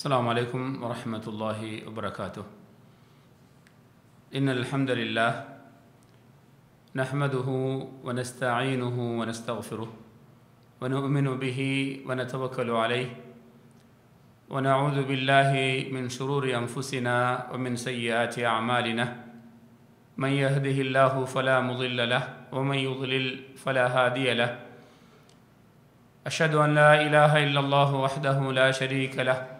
السلام عليكم ورحمة الله وبركاته إن الحمد لله نحمده ونستعينه ونستغفره ونؤمن به ونتوكل عليه ونعوذ بالله من شرور أنفسنا ومن سيئات أعمالنا من يهده الله فلا مضل له ومن يضلل فلا هادي له أشهد أن لا إله إلا الله وحده لا شريك له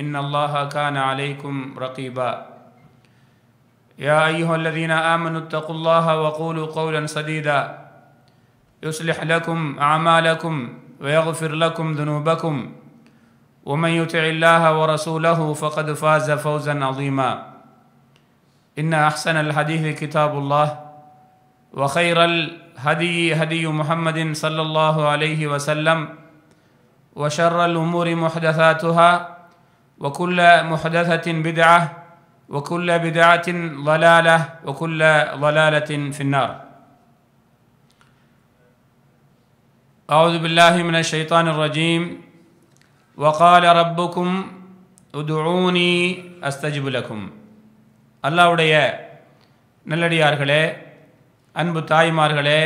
إن الله كان عليكم رقيبا يا أيها الذين آمنوا اتقوا الله وقولوا قولا سديدا يصلح لكم أعمالكم ويغفر لكم ذنوبكم ومن يطع الله ورسوله فقد فاز فوزا عظيما إن أحسن الحديث كتاب الله وخير الهدي هدي محمد صلى الله عليه وسلم وشر الأمور محدثاتها وكل محدثة بدعة وكل بدعة ضلالة وكل ضلالة في النار أعوذ بالله من الشيطان الرجيم وقال ربكم ادعوني أستجب لكم அல்லாவுடைய நல்லடியார்களே அன்பு தாய்மார்களே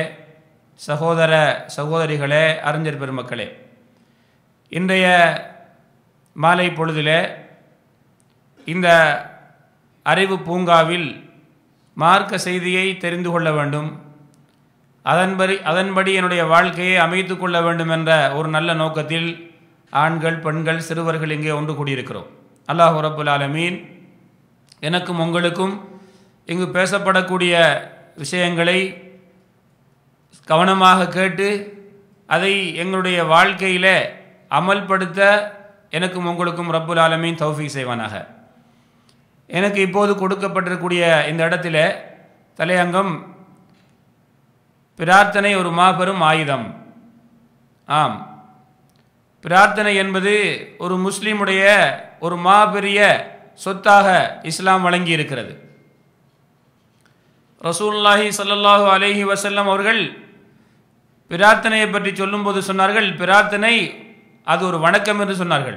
சகோதர சகோதரிகளே அறிஞர் பெருமக்களே இன்றைய மாலை பொழுதில் இந்த அறிவு பூங்காவில் மார்க்க செய்தியை தெரிந்து கொள்ள வேண்டும் அதன்படி அதன்படி என்னுடைய வாழ்க்கையை அமைத்து கொள்ள வேண்டும் என்ற ஒரு நல்ல நோக்கத்தில் ஆண்கள் பெண்கள் சிறுவர்கள் இங்கே ஒன்று கூடியிருக்கிறோம் அல்லாஹ் ரபுல் ஆலமீன் எனக்கும் உங்களுக்கும் இங்கு பேசப்படக்கூடிய விஷயங்களை கவனமாக கேட்டு அதை எங்களுடைய வாழ்க்கையில் அமல்படுத்த எனக்கும் உங்களுக்கும் ரப்புல் ஆலமீன் தௌஃபி செய்வானாக எனக்கு இப்போது கொடுக்கப்பட்டிருக்கூடிய இந்த இடத்துல தலையங்கம் பிரார்த்தனை ஒரு மாபெரும் ஆயுதம் ஆம் பிரார்த்தனை என்பது ஒரு முஸ்லீமுடைய ஒரு மாபெரிய சொத்தாக இஸ்லாம் வழங்கி இருக்கிறது ரசூல்லாஹி சல்லாஹூ அலஹி வசல்லம் அவர்கள் பிரார்த்தனையை பற்றி சொல்லும்போது சொன்னார்கள் பிரார்த்தனை அது ஒரு வணக்கம் என்று சொன்னார்கள்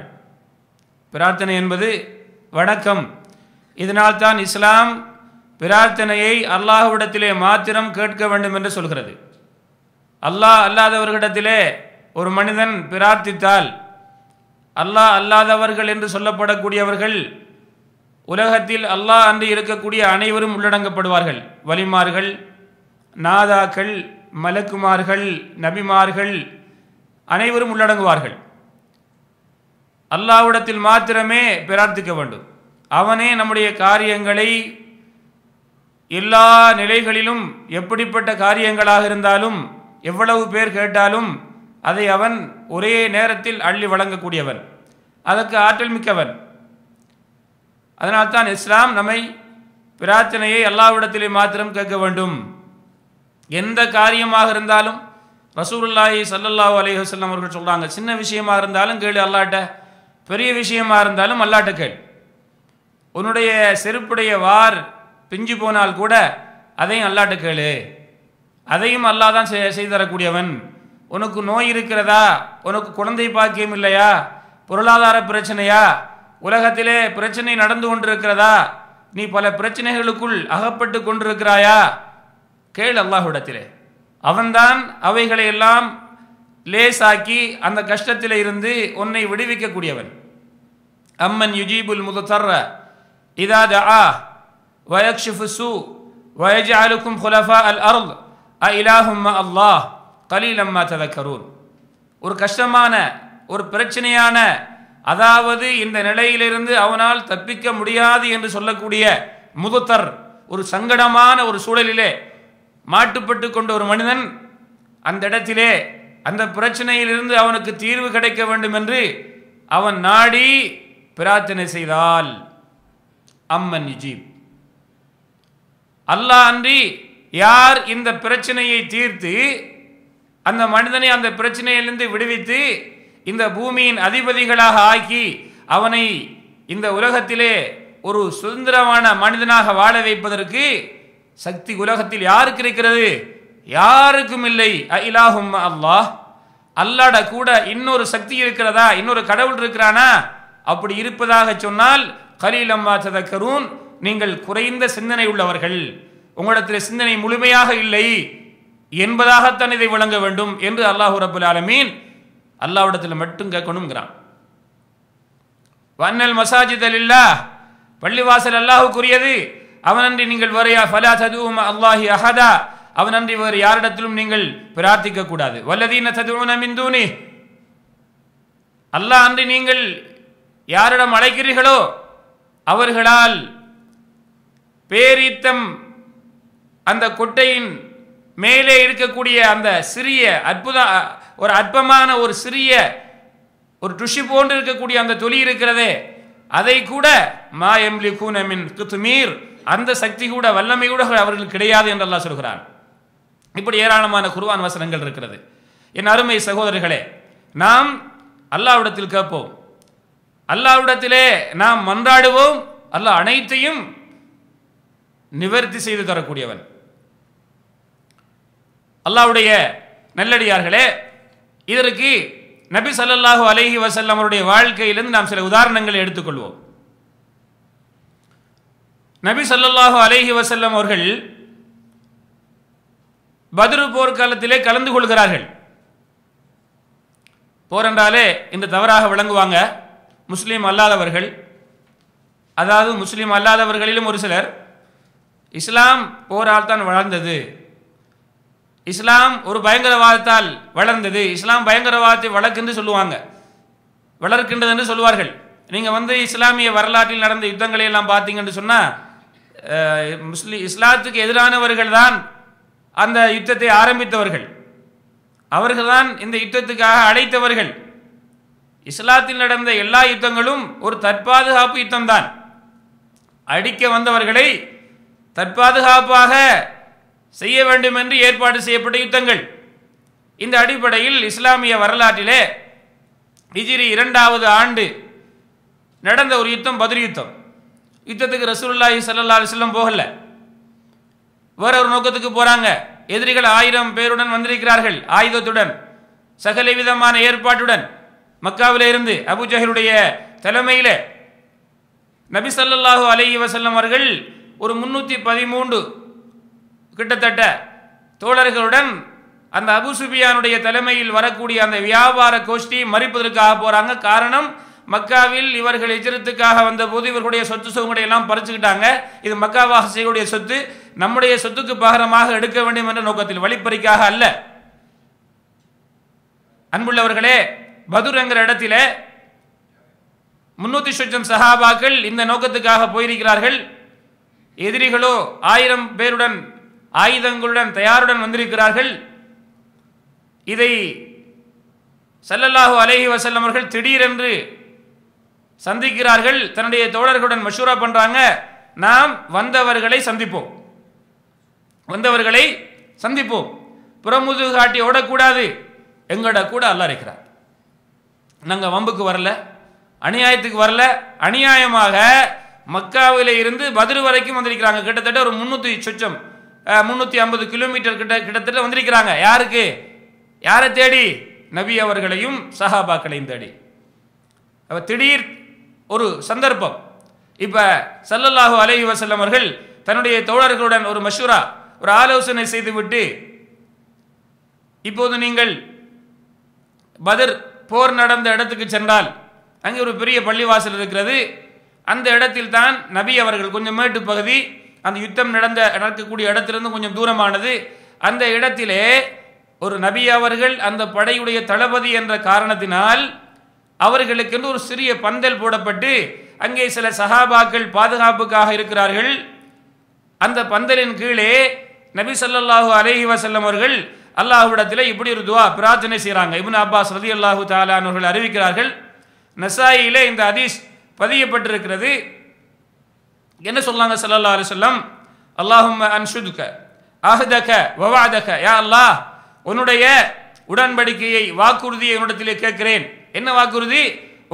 பிரார்த்தனை என்பது வணக்கம் இதனால் தான் இஸ்லாம் பிரார்த்தனையை அல்லாஹுவிடத்திலே மாத்திரம் கேட்க வேண்டும் என்று சொல்கிறது அல்லாஹ் அல்லாதவர்களிடத்திலே ஒரு மனிதன் பிரார்த்தித்தால் அல்லாஹ் அல்லாதவர்கள் என்று சொல்லப்படக்கூடியவர்கள் உலகத்தில் அல்லாஹ் அன்று இருக்கக்கூடிய அனைவரும் உள்ளடங்கப்படுவார்கள் வலிமார்கள் நாதாக்கள் மலக்குமார்கள் நபிமார்கள் அனைவரும் உள்ளடங்குவார்கள் அல்லாவிடத்தில் மாத்திரமே பிரார்த்திக்க வேண்டும் அவனே நம்முடைய காரியங்களை எல்லா நிலைகளிலும் எப்படிப்பட்ட காரியங்களாக இருந்தாலும் எவ்வளவு பேர் கேட்டாலும் அதை அவன் ஒரே நேரத்தில் அள்ளி வழங்கக்கூடியவன் அதற்கு ஆற்றல் மிக்கவன் அதனால்தான் இஸ்லாம் நம்மை பிரார்த்தனையை அல்லாவிடத்திலே மாத்திரம் கேட்க வேண்டும் எந்த காரியமாக இருந்தாலும் ரசூல்லாஹி சல்லல்லாஹு அலைஹசல்லாம் அவர்கள் சொல்கிறாங்க சின்ன விஷயமாக இருந்தாலும் கேளு அல்லாட்ட பெரிய விஷயமா இருந்தாலும் அல்லாட்ட கேள் உன்னுடைய செருப்புடைய வார் பிஞ்சு போனால் கூட அதையும் அல்லாட்ட கேளு அதையும் அல்லா தான் செய்து தரக்கூடியவன் உனக்கு நோய் இருக்கிறதா உனக்கு குழந்தை பாக்கியம் இல்லையா பொருளாதார பிரச்சனையா உலகத்திலே பிரச்சனை நடந்து கொண்டிருக்கிறதா நீ பல பிரச்சனைகளுக்குள் அகப்பட்டு கொண்டிருக்கிறாயா கேள் அல்லாஹுடத்திலே அவன்தான் அவைகளை எல்லாம் லேசாக்கி அந்த கஷ்டத்தில் இருந்து உன்னை விடுவிக்கக்கூடியவன் அம்மன் யுஜீபுல் முதர்ர இதா ஜா வயக்ஷிஃபு சு வயஜ் அலுக்கும் ஹுலஃபா அல் அருள் அ இலாஹும் அல்லாஹ் கலீலம்மா கரூர் ஒரு கஷ்டமான ஒரு பிரச்சனையான அதாவது இந்த நிலையிலிருந்து அவனால் தப்பிக்க முடியாது என்று சொல்லக்கூடிய முதுத்தர் ஒரு சங்கடமான ஒரு சூழலிலே மாட்டுப்பட்டு கொண்ட ஒரு மனிதன் அந்த இடத்திலே அந்த பிரச்சனையிலிருந்து அவனுக்கு தீர்வு கிடைக்க வேண்டும் என்று அவன் நாடி பிரார்த்தனை செய்தால் அம்மன் ஜீப் அல்லா அன்றி யார் இந்த பிரச்சனையை தீர்த்து அந்த மனிதனை அந்த பிரச்சனையிலிருந்து விடுவித்து இந்த பூமியின் அதிபதிகளாக ஆக்கி அவனை இந்த உலகத்திலே ஒரு சுதந்திரமான மனிதனாக வாழ வைப்பதற்கு சக்தி உலகத்தில் யாருக்கு இருக்கிறது யாருக்கும் இல்லை இலாஹும் அல்லாஹ் அல்லாட கூட இன்னொரு சக்தி இருக்கிறதா இன்னொரு கடவுள் இருக்கிறானா அப்படி இருப்பதாக சொன்னால் கலீலம்மா கருண் நீங்கள் குறைந்த சிந்தனை உள்ளவர்கள் உங்களிடத்தில் சிந்தனை முழுமையாக இல்லை என்பதாகத்தான் இதை விளங்க வேண்டும் என்று அல்லாஹூ ரபுல் ஆலமீன் அல்லாவிடத்தில் மட்டும் கேட்கணுங்கிறான் வன்னல் மசாஜித் அல்லா பள்ளிவாசல் அல்லாஹுக்குரியது அவனன்றி நீங்கள் வரையா ஃபலா சதுவும் அல்லாஹி அஹதா அவனன்றி வேறு யாரிடத்திலும் நீங்கள் பிரார்த்திக்க கூடாது வல்லதீன சதுவன அல்லாஹ் அன்றி நீங்கள் யாரிடம் அழைக்கிறீர்களோ அவர்களால் பேரீத்தம் அந்த கொட்டையின் மேலே இருக்கக்கூடிய அந்த சிறிய அற்புத ஒரு அற்பமான ஒரு சிறிய ஒரு டுஷி போன்று இருக்கக்கூடிய அந்த தொலி இருக்கிறதே அதை கூட மா எம்லி கூனமின் குத்துமீர் அந்த சக்தி கூட வல்லமை கூட அவர்கள் கிடையாது என்றெல்லாம் சொல்கிறான் இப்படி ஏராளமான குருவான் வசனங்கள் இருக்கிறது என் அருமை சகோதரர்களே நாம் அல்லாவிடத்தில் கேட்போம் அல்லாவிடத்திலே நாம் மன்றாடுவோம் அல்லாஹ் அனைத்தையும் நிவர்த்தி செய்து தரக்கூடியவன் அல்லாவுடைய நல்லடியார்களே இதற்கு நபி சல்லாஹு அலஹி வசல் அவருடைய வாழ்க்கையிலிருந்து நாம் சில உதாரணங்களை எடுத்துக்கொள்வோம் நபி சல்லாஹு அலஹி வசல்லம் அவர்கள் பதிரு போர்க்காலத்திலே கலந்து கொள்கிறார்கள் போர் என்றாலே இந்த தவறாக விளங்குவாங்க முஸ்லீம் அல்லாதவர்கள் அதாவது முஸ்லீம் அல்லாதவர்களிலும் ஒரு சிலர் இஸ்லாம் போரால் தான் வளர்ந்தது இஸ்லாம் ஒரு பயங்கரவாதத்தால் வளர்ந்தது இஸ்லாம் பயங்கரவாதத்தை வளர்க்குன்னு சொல்லுவாங்க வளர்க்கின்றது என்று சொல்லுவார்கள் நீங்கள் வந்து இஸ்லாமிய வரலாற்றில் நடந்த யுத்தங்களை எல்லாம் பார்த்தீங்கன்னு சொன்னால் முஸ்லி இஸ்லாத்துக்கு எதிரானவர்கள் தான் அந்த யுத்தத்தை ஆரம்பித்தவர்கள் அவர்கள்தான் இந்த யுத்தத்துக்காக அழைத்தவர்கள் இஸ்லாத்தில் நடந்த எல்லா யுத்தங்களும் ஒரு தற்பாதுகாப்பு யுத்தம்தான் அடிக்க வந்தவர்களை தற்பாதுகாப்பாக செய்ய வேண்டும் என்று ஏற்பாடு செய்யப்பட்ட யுத்தங்கள் இந்த அடிப்படையில் இஸ்லாமிய வரலாற்றிலே ஹிஜிரி இரண்டாவது ஆண்டு நடந்த ஒரு யுத்தம் பதில் யுத்தம் யுத்தத்துக்கு ரசூல்லாஹி சல்லா அலிஸ்லம் போகலை வேற ஒரு நோக்கத்துக்கு போறாங்க எதிரிகள் ஆயிரம் பேருடன் வந்திருக்கிறார்கள் ஆயுதத்துடன் சகலவிதமான விதமான ஏற்பாட்டுடன் மக்காவில் இருந்து அபுஜஹருடைய தலைமையில் நபி சல்லாஹு அலஹி வசல்லம் அவர்கள் ஒரு முன்னூற்றி பதிமூன்று கிட்டத்தட்ட தோழர்களுடன் அந்த அபு சுபியானுடைய தலைமையில் வரக்கூடிய அந்த வியாபார கோஷ்டி மறிப்பதற்காக போகிறாங்க காரணம் மக்காவில் இவர்கள் எஜிரத்துக்காக வந்தபோது இவர்களுடைய சொத்து சுகங்களை எல்லாம் பறிச்சுக்கிட்டாங்க இது மக்காவாசியுடைய சொத்து நம்முடைய சொத்துக்கு பகரமாக எடுக்க வேண்டும் என்ற நோக்கத்தில் வழிப்பறிக்காக அல்ல அன்புள்ளவர்களே பதுர் என்கிற இடத்தில முன்னூத்தி சுற்றம் சஹாபாக்கள் இந்த நோக்கத்துக்காக போயிருக்கிறார்கள் எதிரிகளோ ஆயிரம் பேருடன் ஆயுதங்களுடன் தயாருடன் வந்திருக்கிறார்கள் இதை சல்லல்லாஹு அலேஹி வசல்லம் அவர்கள் திடீரென்று சந்திக்கிறார்கள் தன்னுடைய தோழர்களுடன் மஷூரா பண்ணுறாங்க நாம் வந்தவர்களை சந்திப்போம் வந்தவர்களை சந்திப்போம் புறமுது காட்டி ஓடக்கூடாது எங்களோட கூட அல்லா இருக்கிறார் நாங்கள் வம்புக்கு வரல அநியாயத்துக்கு வரல அநியாயமாக மக்காவில் இருந்து பதில் வரைக்கும் வந்திருக்கிறாங்க கிட்டத்தட்ட ஒரு முந்நூற்றி சொச்சம் முன்னூற்றி ஐம்பது கிலோமீட்டர் கிட்ட கிட்டத்தட்ட வந்திருக்கிறாங்க யாருக்கு யாரை தேடி நபி அவர்களையும் சஹாபாக்களையும் தேடி அவர் திடீர் ஒரு சந்தர்ப்பம் இப்போ சல்லல்லாஹு அலஹி வசல்லம் அவர்கள் தன்னுடைய தோழர்களுடன் ஒரு மஷூரா ஒரு ஆலோசனை செய்துவிட்டு இப்போது நீங்கள் பதர் போர் நடந்த இடத்துக்கு சென்றால் அங்கே ஒரு பெரிய பள்ளிவாசல் இருக்கிறது அந்த இடத்தில் தான் நபி அவர்கள் கொஞ்சம் மேட்டு பகுதி அந்த யுத்தம் நடந்த நடக்கக்கூடிய இடத்திலிருந்து கொஞ்சம் தூரமானது அந்த இடத்திலே ஒரு நபி அவர்கள் அந்த படையுடைய தளபதி என்ற காரணத்தினால் அவர்களுக்கென்று ஒரு சிறிய பந்தல் போடப்பட்டு அங்கே சில சகாபாக்கள் பாதுகாப்புக்காக இருக்கிறார்கள் அந்த பந்தலின் கீழே நபி சல்லாஹூ அலஹி வசல்லம் அவர்கள் அல்லாஹுடத்தில் இப்படி ஒரு துவா பிரார்த்தனை செய்கிறாங்க இபுன் அப்பாஸ் ரதி அல்லாஹு தாலானவர்கள் அறிவிக்கிறார்கள் நசாயிலே இந்த அதீஸ் பதியப்பட்டிருக்கிறது என்ன சொல்லாங்க சல்லா அலுவலம் அல்லாஹும் அன்ஷுதுக்க அஹ்தக வவாதக யா அல்லாஹ் உன்னுடைய உடன்படிக்கையை வாக்குறுதியை என்னிடத்திலே கேட்கிறேன் என்ன வாக்குறுதி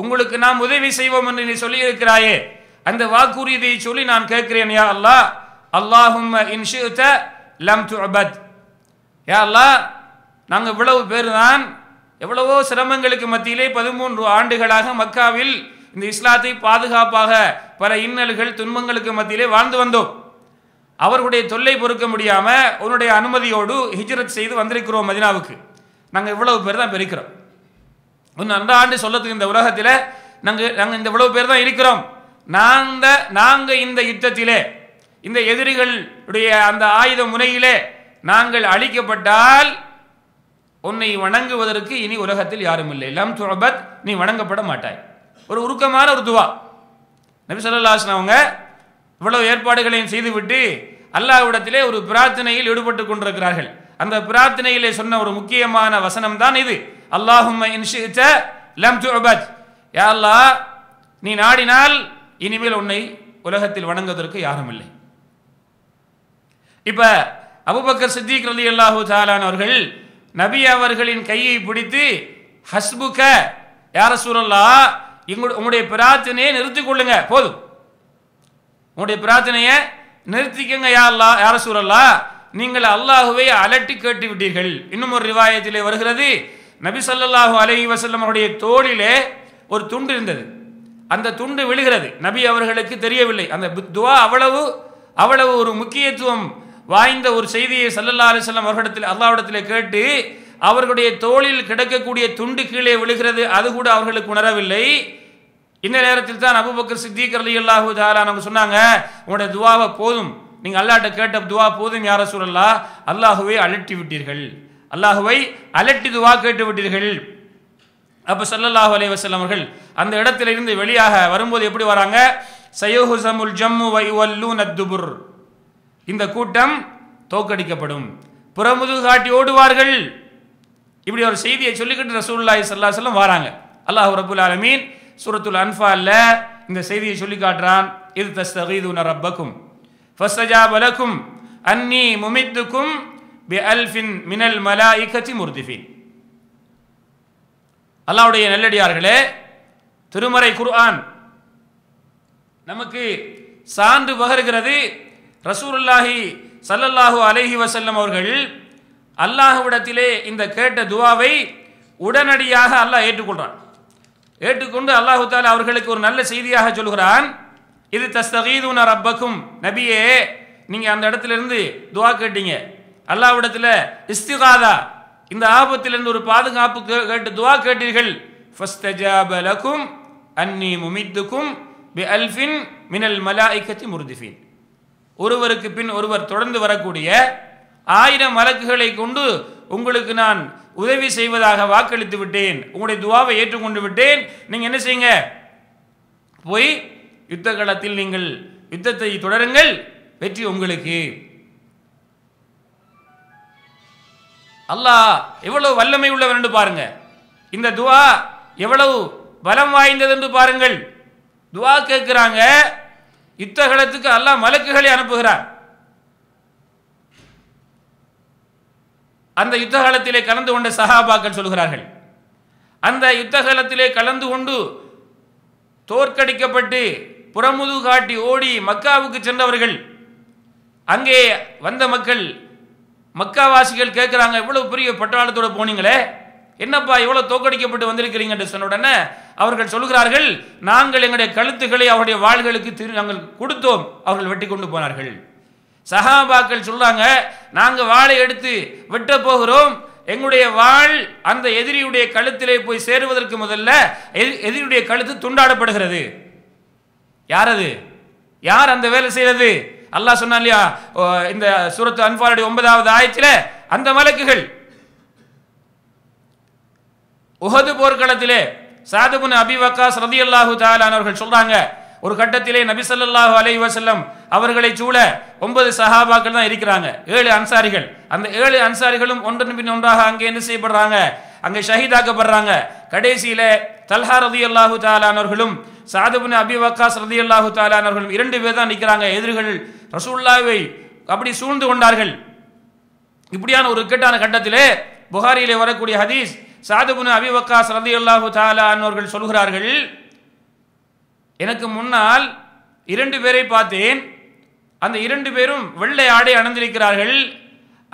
உங்களுக்கு நாம் உதவி செய்வோம் என்று நீ சொல்லியிருக்கிறாயே அந்த வாக்குறுதியை சொல்லி நான் கேட்கிறேன் யா அல்லா அல்லாஹும் இன்ஷித்த லம் துபத் யா அல்லா நாங்கள் இவ்வளவு பேர் தான் எவ்வளவோ சிரமங்களுக்கு மத்தியிலே பதிமூன்று ஆண்டுகளாக மக்காவில் இந்த இஸ்லாத்தை பாதுகாப்பாக பல இன்னல்கள் துன்பங்களுக்கு மத்தியிலே வாழ்ந்து வந்தோம் அவர்களுடைய தொல்லை பொறுக்க முடியாமல் உன்னுடைய அனுமதியோடு ஹிஜ்ரத் செய்து வந்திருக்கிறோம் மதினாவுக்கு நாங்கள் இவ்வளவு பேர் தான் பெருக்கிறோம் இன்னும் நன்றாண்டு சொல்லத்துக்கு இந்த உலகத்தில் நாங்கள் நாங்கள் இந்த இவ்வளவு பேர் தான் இருக்கிறோம் நாங்கள் நாங்கள் இந்த யுத்தத்திலே இந்த எதிரிகளுடைய அந்த ஆயுத முனையிலே நாங்கள் அழிக்கப்பட்டால் உன்னை வணங்குவதற்கு இனி உலகத்தில் யாரும் இல்லை லம் துபத் நீ வணங்கப்பட மாட்டாய் ஒரு உருக்கமான ஒரு துவா நபி சொல்லாசன் அவங்க இவ்வளவு ஏற்பாடுகளையும் செய்துவிட்டு அல்லாஹ்விடத்திலே ஒரு பிரார்த்தனையில் ஈடுபட்டு கொண்டிருக்கிறார்கள் அந்த பிரார்த்தனையிலே சொன்ன ஒரு முக்கியமான வசனம் தான் இது அல்லாஹும் இன்ஷித்த லம் யா அல்லா நீ நாடினால் இனிமேல் உன்னை உலகத்தில் வணங்குவதற்கு யாரும் இல்லை இப்போ அபுபக்கர் சித்திக் அலி அல்லாஹு தாலான் அவர்கள் நபி அவர்களின் கையை பிடித்து ஹஸ்புக்க யார சூழல்லா இங்கு உங்களுடைய பிரார்த்தனையை நிறுத்திக் கொள்ளுங்க போதும் உங்களுடைய பிரார்த்தனையை நிறுத்திக்கங்க அல்லா யார சூழல்லா நீங்கள் அல்லாஹுவை அலட்டி கேட்டு விட்டீர்கள் இன்னும் ஒரு ரிவாயத்திலே வருகிறது நபி சல்லாஹூ அலை வசல்லம் அவருடைய தோளிலே ஒரு துண்டு இருந்தது அந்த துண்டு விழுகிறது நபி அவர்களுக்கு தெரியவில்லை அந்த துவா அவ்வளவு அவ்வளவு ஒரு முக்கியத்துவம் வாய்ந்த ஒரு செய்தியை சல்லல்லா அலிஸ்லாம் அவர்களிடத்தில் அல்லாவிடத்தில் கேட்டு அவர்களுடைய தோளில் கிடக்கக்கூடிய துண்டு கீழே விழுகிறது அது கூட அவர்களுக்கு உணரவில்லை இந்த நேரத்தில் தான் அபுபக்கர் சித்திகர் அலி அல்லாஹு தாலா நமக்கு சொன்னாங்க உங்களோட துவாவை போதும் நீங்கள் அல்லாட்ட கேட்ட துவா போதும் யார சூழல்லா அல்லாஹுவே அலட்டி விட்டீர்கள் அல்லாஹுவை அலட்டி துவா கேட்டு விட்டீர்கள் அப்போ சல்லல்லாஹு அலி வசல்லம் அவர்கள் அந்த இடத்திலிருந்து வெளியாக வரும்போது எப்படி வராங்க சயோஹுசமுல் ஜம்மு வைவல்லு நத்துபுர் இந்த கூட்டம் தோக்கடிக்கப்படும் புறமுது காட்டி ஓடுவார்கள் இப்படி ஒரு செய்தியை சொல்லிக்கிட்டு ரசூல்லாய் சல்லா சொல்லம் வராங்க அல்லாஹ் ரபுல் ஆலமீன் சூரத்துல் அன்ஃபால்ல இந்த செய்தியை சொல்லி காட்டுறான் இது தஸ்தகீதுன ரப்பக்கும் ஃபஸ்தஜா பலக்கும் அன்னி முமித்துக்கும் பிஅல்ஃபின் மினல் மலாயிகத்தி முர்திஃபின் அல்லாவுடைய நல்லடியார்களே திருமறை குர்ஆன் நமக்கு சான்று பகருகிறது ரசூலுல்லாஹி சல்லல்லாஹு அலஹி வசல்லம் அவர்கள் அல்லாஹுவிடத்திலே இந்த கேட்ட துவாவை உடனடியாக அல்லாஹ் ஏற்றுக்கொள்கிறான் ஏற்றுக்கொண்டு அல்லாஹு தாலா அவர்களுக்கு ஒரு நல்ல செய்தியாக சொல்கிறான் இது தஸ்தகீதுன ரப்பக்கும் நபியே நீங்கள் அந்த இடத்துல இருந்து துவா கேட்டீங்க அல்லாவிடத்தில் இஸ்திகாதா இந்த ஆபத்திலிருந்து ஒரு பாதுகாப்பு கேட்டு துவா கேட்டீர்கள் அன்னி முமித்துக்கும் மினல் மலாய்கத்தி முருதிஃபின் ஒருவருக்கு பின் ஒருவர் தொடர்ந்து வரக்கூடிய ஆயிரம் வழக்குகளை கொண்டு உங்களுக்கு நான் உதவி செய்வதாக வாக்களித்து விட்டேன் உங்களுடைய துவாவை ஏற்றுக்கொண்டு விட்டேன் நீங்கள் என்ன செய்யுங்க போய் யுத்த களத்தில் நீங்கள் யுத்தத்தை தொடருங்கள் வெற்றி உங்களுக்கு அல்லாஹ் எவ்வளவு வல்லமை உள்ளவர் என்று பாருங்க இந்த துவா எவ்வளவு பலம் வாய்ந்தது என்று பாருங்கள் துவா கேட்கிறாங்க யுத்தகலத்துக்கு அல்லாஹ் மலக்குகளை அனுப்புகிறார் அந்த யுத்தகாலத்திலே கலந்து கொண்ட சகாபாக்கள் சொல்கிறார்கள் அந்த யுத்தகாலத்திலே கலந்து கொண்டு தோற்கடிக்கப்பட்டு புறமுது காட்டி ஓடி மக்காவுக்கு சென்றவர்கள் அங்கே வந்த மக்கள் மக்காவாசிகள் கேட்குறாங்க இவ்வளோ பெரிய பட்டாளத்தோடு போனீங்களே என்னப்பா இவ்வளோ தோக்கடிக்கப்பட்டு வந்திருக்கிறீங்க என்று சொன்ன உடனே அவர்கள் சொல்கிறார்கள் நாங்கள் எங்களுடைய கழுத்துக்களை அவருடைய வாள்களுக்கு திரு நாங்கள் கொடுத்தோம் அவர்கள் வெட்டி கொண்டு போனார்கள் சஹாபாக்கள் சொல்கிறாங்க நாங்கள் வாளை எடுத்து வெட்ட போகிறோம் எங்களுடைய வாழ் அந்த எதிரியுடைய கழுத்திலே போய் சேருவதற்கு முதல்ல எதிரியுடைய கழுத்து துண்டாடப்படுகிறது யார் அது யார் அந்த வேலை செய்கிறது அல்லாஹ் சொன்னான் இல்லையா இந்த சூரத்து அன்பாருடைய ஒன்பதாவது ஆயத்தில் அந்த மலக்குகள் உஹது போர்க்களத்திலே சாதுபுன் அபி வக்காஸ் ரதி அல்லாஹு தாலான் அவர்கள் சொல்றாங்க ஒரு கட்டத்திலே நபிசல்லாஹு அலை வசல்லம் அவர்களை சூழ ஒன்பது சஹாபாக்கள் தான் இருக்கிறாங்க ஏழு அன்சாரிகள் அந்த ஏழு அன்சாரிகளும் ஒன்றன் பின் ஒன்றாக அங்கே என்ன செய்யப்படுறாங்க அங்கே ஷஹீதாக்கப்படுறாங்க கடைசியில தல்ஹா ரதி அல்லாஹு தாலானவர்களும் சாதுபின் அபி வக்காஸ் ரதி அல்லாஹு தாலானவர்களும் இரண்டு பேர் தான் நிற்கிறாங்க எதிர்கள் ரசூல்லாவை அப்படி சூழ்ந்து கொண்டார்கள் இப்படியான ஒரு கெட்டான கட்டத்திலே புகாரியிலே வரக்கூடிய ஹதீஸ் சாதுபுன் அபி வக்காஸ் ரதி அல்லாஹு தாலானவர்கள் சொல்கிறார்கள் எனக்கு முன்னால் இரண்டு பேரை பார்த்தேன் அந்த இரண்டு பேரும் வெள்ளை ஆடை அணிந்திருக்கிறார்கள்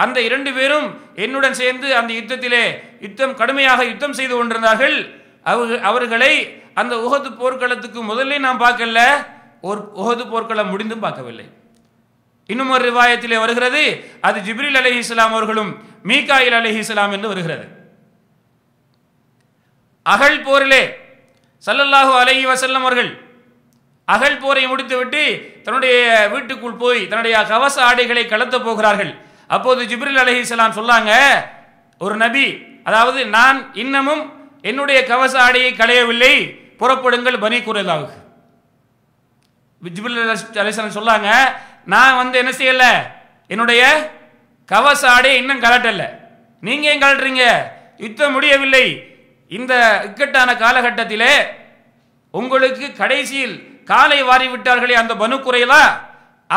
அந்த இரண்டு பேரும் என்னுடன் சேர்ந்து அந்த யுத்தத்திலே யுத்தம் கடுமையாக யுத்தம் செய்து கொண்டிருந்தார்கள் அவர்களை அந்த உகது போர்க்களத்துக்கு முதலே நாம் பார்க்கல ஒரு உகது போர்க்களம் முடிந்தும் பார்க்கவில்லை இன்னும் ஒரு ரிவாயத்திலே வருகிறது அது ஜிப்ரில் அலி இஸ்லாம் அவர்களும் மீகாயில் அலி இஸ்லாம் என்று வருகிறது அகழ் போரிலே சல்லல்லாஹு அலஹி வசல்லம் அவர்கள் அகல் போரை முடித்துவிட்டு தன்னுடைய வீட்டுக்குள் போய் தன்னுடைய கவச ஆடைகளை கலத்த போகிறார்கள் அப்போது ஜிப்ரில் அலஹி இஸ்லாம் சொல்லாங்க ஒரு நபி அதாவது நான் இன்னமும் என்னுடைய கவச ஆடையை களையவில்லை புறப்படுங்கள் பனி குரலாவுக்கு சொல்லாங்க நான் வந்து என்ன செய்யல என்னுடைய கவச ஆடையை இன்னும் கலட்டல நீங்க ஏன் கலட்டுறீங்க யுத்தம் முடியவில்லை இந்த இக்கட்டான காலகட்டத்திலே உங்களுக்கு கடைசியில் காலை வாரி விட்டார்களே அந்த பனு குறையலா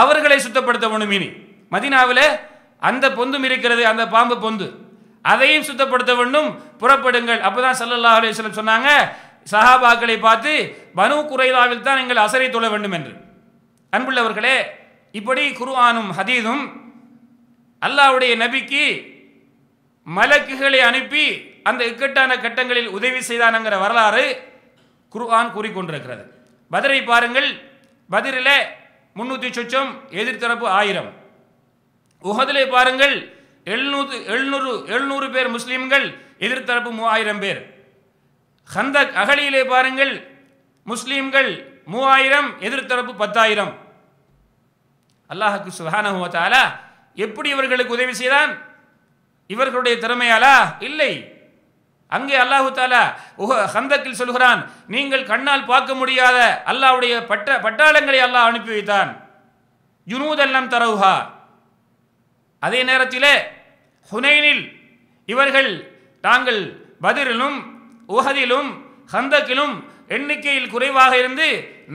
அவர்களை சுத்தப்படுத்த வேணும் மீனி மதினாவில் அந்த பொந்தும் இருக்கிறது அந்த பாம்பு பொந்து அதையும் சுத்தப்படுத்த வேண்டும் புறப்படுங்கள் அப்போதான் சல்லல்லா அலுவலம் சொன்னாங்க சஹாபாக்களை பார்த்து பனு குறைதாவில் தான் நீங்கள் அசரை தொழ வேண்டும் என்று அன்புள்ளவர்களே இப்படி குருஆனும் ஹதீதும் அல்லாவுடைய நபிக்கு மலக்குகளை அனுப்பி அந்த இக்கட்டான கட்டங்களில் உதவி செய்தானுங்கிற வரலாறு குருஆன் கூறிக்கொண்டிருக்கிறது பதிரை பாருங்கள் பதிரில் முன்னூற்றி சொச்சம் எதிர்த்தரப்பு ஆயிரம் உகதிலே பாருங்கள் எழுநூறு எழுநூறு எழுநூறு பேர் முஸ்லீம்கள் எதிர்த்தரப்பு மூவாயிரம் பேர் ஹந்தக் அகலியிலே பாருங்கள் முஸ்லீம்கள் மூவாயிரம் எதிர்த்தரப்பு பத்தாயிரம் அல்லாஹுக்கு சுஹானஹுவத்தாலா எப்படி இவர்களுக்கு உதவி செய்தான் இவர்களுடைய திறமையாலா இல்லை அங்கே அல்லாஹு தாலா ஹந்தக்கில் சொல்கிறான் நீங்கள் கண்ணால் பார்க்க முடியாத அல்லாவுடைய பட்ட பட்டாளங்களை அல்லாஹ் அனுப்பி வைத்தான் யுனூதெல்லாம் தரவுஹா அதே நேரத்திலே ஹுனைனில் இவர்கள் தாங்கள் பதிரிலும் உஹதிலும் ஹந்தக்கிலும் எண்ணிக்கையில் குறைவாக இருந்து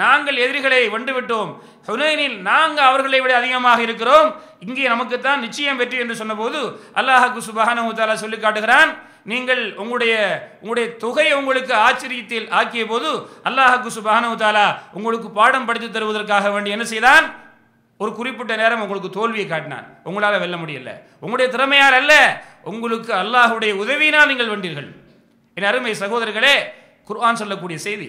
நாங்கள் எதிரிகளை வந்துவிட்டோம் ஹுனைனில் நாங்கள் அவர்களை விட அதிகமாக இருக்கிறோம் இங்கே நமக்குத்தான் நிச்சயம் வெற்றி என்று சொன்னபோது அல்லாஹாக்கு சுபஹானஹூத்தாலா சொல்லி காட்டுகிறான் நீங்கள் உங்களுடைய உங்களுடைய தொகையை உங்களுக்கு ஆச்சரியத்தில் ஆக்கிய போது அல்லாஹாக்கு சுபஹானஹூத்தாலா உங்களுக்கு பாடம் படித்து தருவதற்காக வேண்டி என்ன செய்தான் ஒரு குறிப்பிட்ட நேரம் உங்களுக்கு தோல்வியை காட்டினார் உங்களால் வெல்ல முடியல உங்களுடைய திறமையால் அல்ல உங்களுக்கு அல்லாஹுடைய உதவியினால் நீங்கள் வண்டீர்கள் என் அருமை சகோதரர்களே குர்ஆன் சொல்லக்கூடிய செய்தி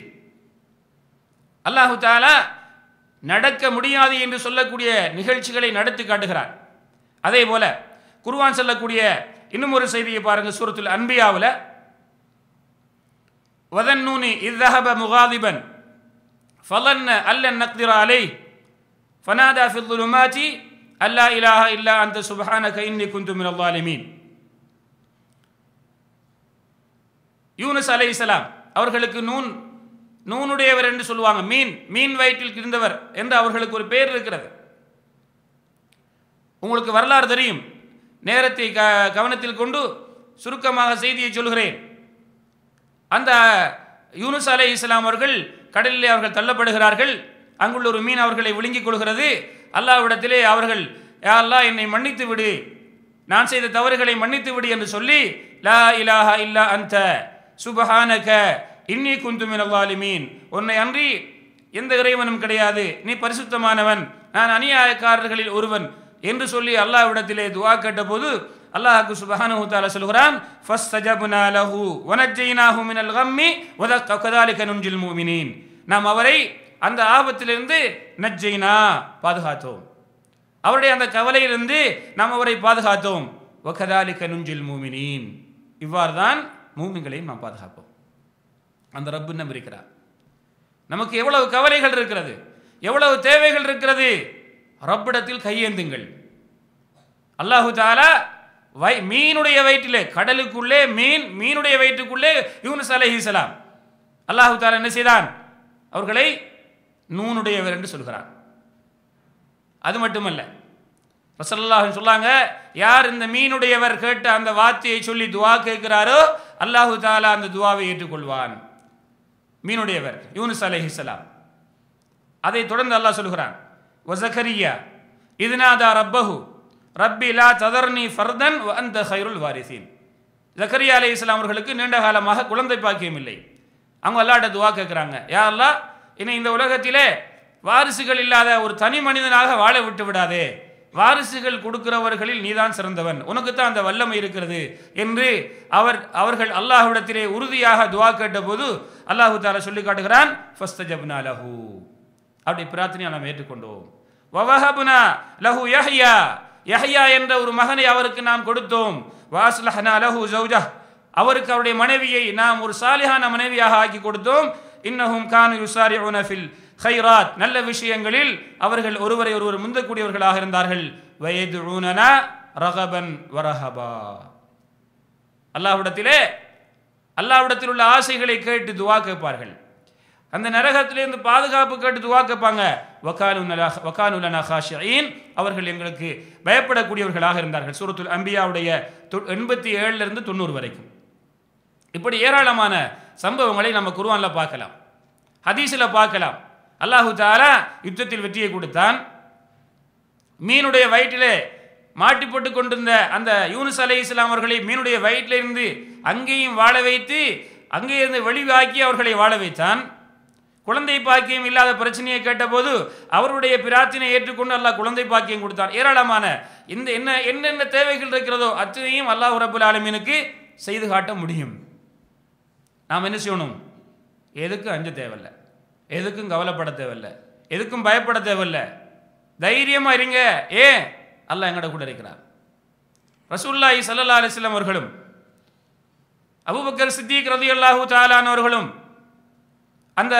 அல்லாஹு தாலா நடக்க முடியாது என்று சொல்லக்கூடிய நிகழ்ச்சிகளை நடத்தி காட்டுகிறார் அதே போல குர்வான் சொல்லக்கூடிய இன்னும் ஒரு செய்தியை பாருங்கள் சூரத்தில் அன்பியாவில் நூனி இத்தஹப முகாதிபன் ஃபலன் அல்ல நக்திரா அலை ஃபனாதா ஃபில் மாச்சி அல்லா இலாஹ இல்லா அந்த சுபஹான கைன்னி குந்து மினல்லாலிமீன் யூனஸ் அலை இஸ்லாம் அவர்களுக்கு நூன் நூனுடையவர் என்று சொல்லுவாங்க மீன் மீன் வயிற்றில் இருந்தவர் என்று அவர்களுக்கு ஒரு பெயர் இருக்கிறது உங்களுக்கு வரலாறு தெரியும் நேரத்தை க கவனத்தில் கொண்டு சுருக்கமாக செய்தியை சொல்கிறேன் அந்த யூனுஸ் அலை இஸ்லாம் அவர்கள் கடலிலே அவர்கள் தள்ளப்படுகிறார்கள் அங்குள்ள ஒரு மீன் அவர்களை விழுங்கிக் கொள்கிறது அல்லாவிடத்திலே அவர்கள் யா அல்லா என்னை மன்னித்து விடு நான் செய்த தவறுகளை மன்னித்து விடு என்று சொல்லி லா இலாஹா இல்லா அந்த சுபஹானக இன்னி குந்துமின் மீன் உன்னை அன்றி எந்த இறைவனும் கிடையாது நீ பரிசுத்தமானவன் நான் அநியாயக்காரர்களில் ஒருவன் என்று சொல்லி அல்லாவிடத்திலே துவா கேட்டபோது அல்லாஹுக்கு சுபஹானஹு தாலா சொல்கிறான் ஃபஸ் சஜப்னா லஹு வனஜ்ஜைனாஹு மினல் கம்மி வதக்கதாலிக நுஞ்சில் மூமினீன் நாம் அவரை அந்த ஆபத்திலிருந்து நஜ்ஜைனா பாதுகாத்தோம் அவருடைய அந்த கவலையிலிருந்து நாம் அவரை பாதுகாத்தோம் ஒகதாலி கனுஞ்சில் மூமினின் இவ்வாறு தான் மூமிகளையும் நாம் பாதுகாப்போம் அந்த ரப்பு நம்ம இருக்கிறார் நமக்கு எவ்வளவு கவலைகள் இருக்கிறது எவ்வளவு தேவைகள் இருக்கிறது ரப்பிடத்தில் கையேந்துங்கள் அல்லாஹு தாலா வை மீனுடைய வயிற்றிலே கடலுக்குள்ளே மீன் மீனுடைய வயிற்றுக்குள்ளே யூனு அலஹிசலாம் அல்லாஹு தாலா என்ன செய்தான் அவர்களை நூனுடையவர் என்று சொல்கிறார் அது மட்டுமல்ல ரசல்லாஹன் சொல்லாங்க யார் இந்த மீனுடையவர் கேட்ட அந்த வார்த்தையை சொல்லி துவா கேட்கிறாரோ அல்லாஹு தாலா அந்த துவாவை ஏற்றுக்கொள்வான் மீனுடையவர் யூனிஸ் அலஹிஸ்லாம் அதை தொடர்ந்து அல்லாஹ் சொல்கிறான் வசகரியா இதுநாதா ரப்பஹு ரப்பி லா ததர்னி ஃபர்தன் அந்த ஹைருல் வாரிசின் ஜக்கரியா அலி இஸ்லாம் அவர்களுக்கு நீண்ட காலமாக குழந்தை பாக்கியம் இல்லை அவங்க அல்லாட்ட துவா கேட்குறாங்க யாரெல்லாம் என்னை இந்த உலகத்திலே வாரிசுகள் இல்லாத ஒரு தனி மனிதனாக வாழ விட்டு விடாதே வாரிசுகள் கொடுக்கிறவர்களில் நீதான் சிறந்தவன் உனக்கு தான் அந்த வல்லமை இருக்கிறது என்று அவர் அவர்கள் அல்லாஹுடத்திலே உறுதியாக துவா கேட்டபோது அல்லாஹு தாலா சொல்லி காட்டுகிறான் லஹூ அப்படி பிரார்த்தனையை நாம் ஏற்றுக்கொண்டோம் வவஹபுனா லஹு யஹ்யா யஹ்யா என்ற ஒரு மகனை அவருக்கு நாம் கொடுத்தோம் வாஸ்லஹனா லஹு ஜௌஜா அவருக்கு அவருடைய மனைவியை நாம் ஒரு சாலிஹான மனைவியாக ஆக்கி கொடுத்தோம் இன்னஹும் கானு யுசாரி உனஃபில் ஹைராத் நல்ல விஷயங்களில் அவர்கள் ஒருவரை ஒருவர் முந்தக்கூடியவர்களாக இருந்தார்கள் வயது ஊனன ரகபன் வரஹபா அல்லாஹ்விடத்திலே அல்லாஹ்விடத்தில் உள்ள ஆசைகளை கேட்டு துவா கேட்பார்கள் அந்த நரகத்திலிருந்து பாதுகாப்பு கேட்டு துவா கேட்பாங்க வக்கானுலனா அவர்கள் எங்களுக்கு பயப்படக்கூடியவர்களாக இருந்தார்கள் சூரத்துல் அம்பியாவுடைய எண்பத்தி ஏழுல இருந்து தொண்ணூறு வரைக்கும் இப்படி ஏராளமான சம்பவங்களை நம்ம குருவானில் பார்க்கலாம் ஹதீஸில் பார்க்கலாம் அல்லாஹு தாலா யுத்தத்தில் வெற்றியை கொடுத்தான் மீனுடைய வயிற்றிலே மாட்டி போட்டு கொண்டிருந்த அந்த யூனுஸ் அலை இஸ்லாம் அவர்களை மீனுடைய வயிற்றிலிருந்து அங்கேயும் வாழ வைத்து அங்கேயிருந்து இருந்து வெளிவாக்கி அவர்களை வாழ வைத்தான் குழந்தை பாக்கியம் இல்லாத பிரச்சனையை கேட்டபோது அவருடைய பிரார்த்தனை ஏற்றுக்கொண்டு அல்லாஹ் குழந்தை பாக்கியம் கொடுத்தான் ஏராளமான இந்த என்ன என்னென்ன தேவைகள் இருக்கிறதோ அத்தனையும் அல்லாஹ் ரபுல் ஆலமீனுக்கு செய்து காட்ட முடியும் நாம் என்ன செய்யணும் எதுக்கும் அஞ்ச தேவையில்லை எதுக்கும் கவலைப்பட தேவையில்லை எதுக்கும் பயப்பட தேவையில்லை தைரியமாக இருங்க ஏன் அல்ல எங்கட கூட இருக்கிறார் ரசூல்லாஹி சல்லா அலிஸ்லாம் அவர்களும் அபுபக்கர் சித்திக் ரதி அல்லாஹூ தாலானவர்களும் அந்த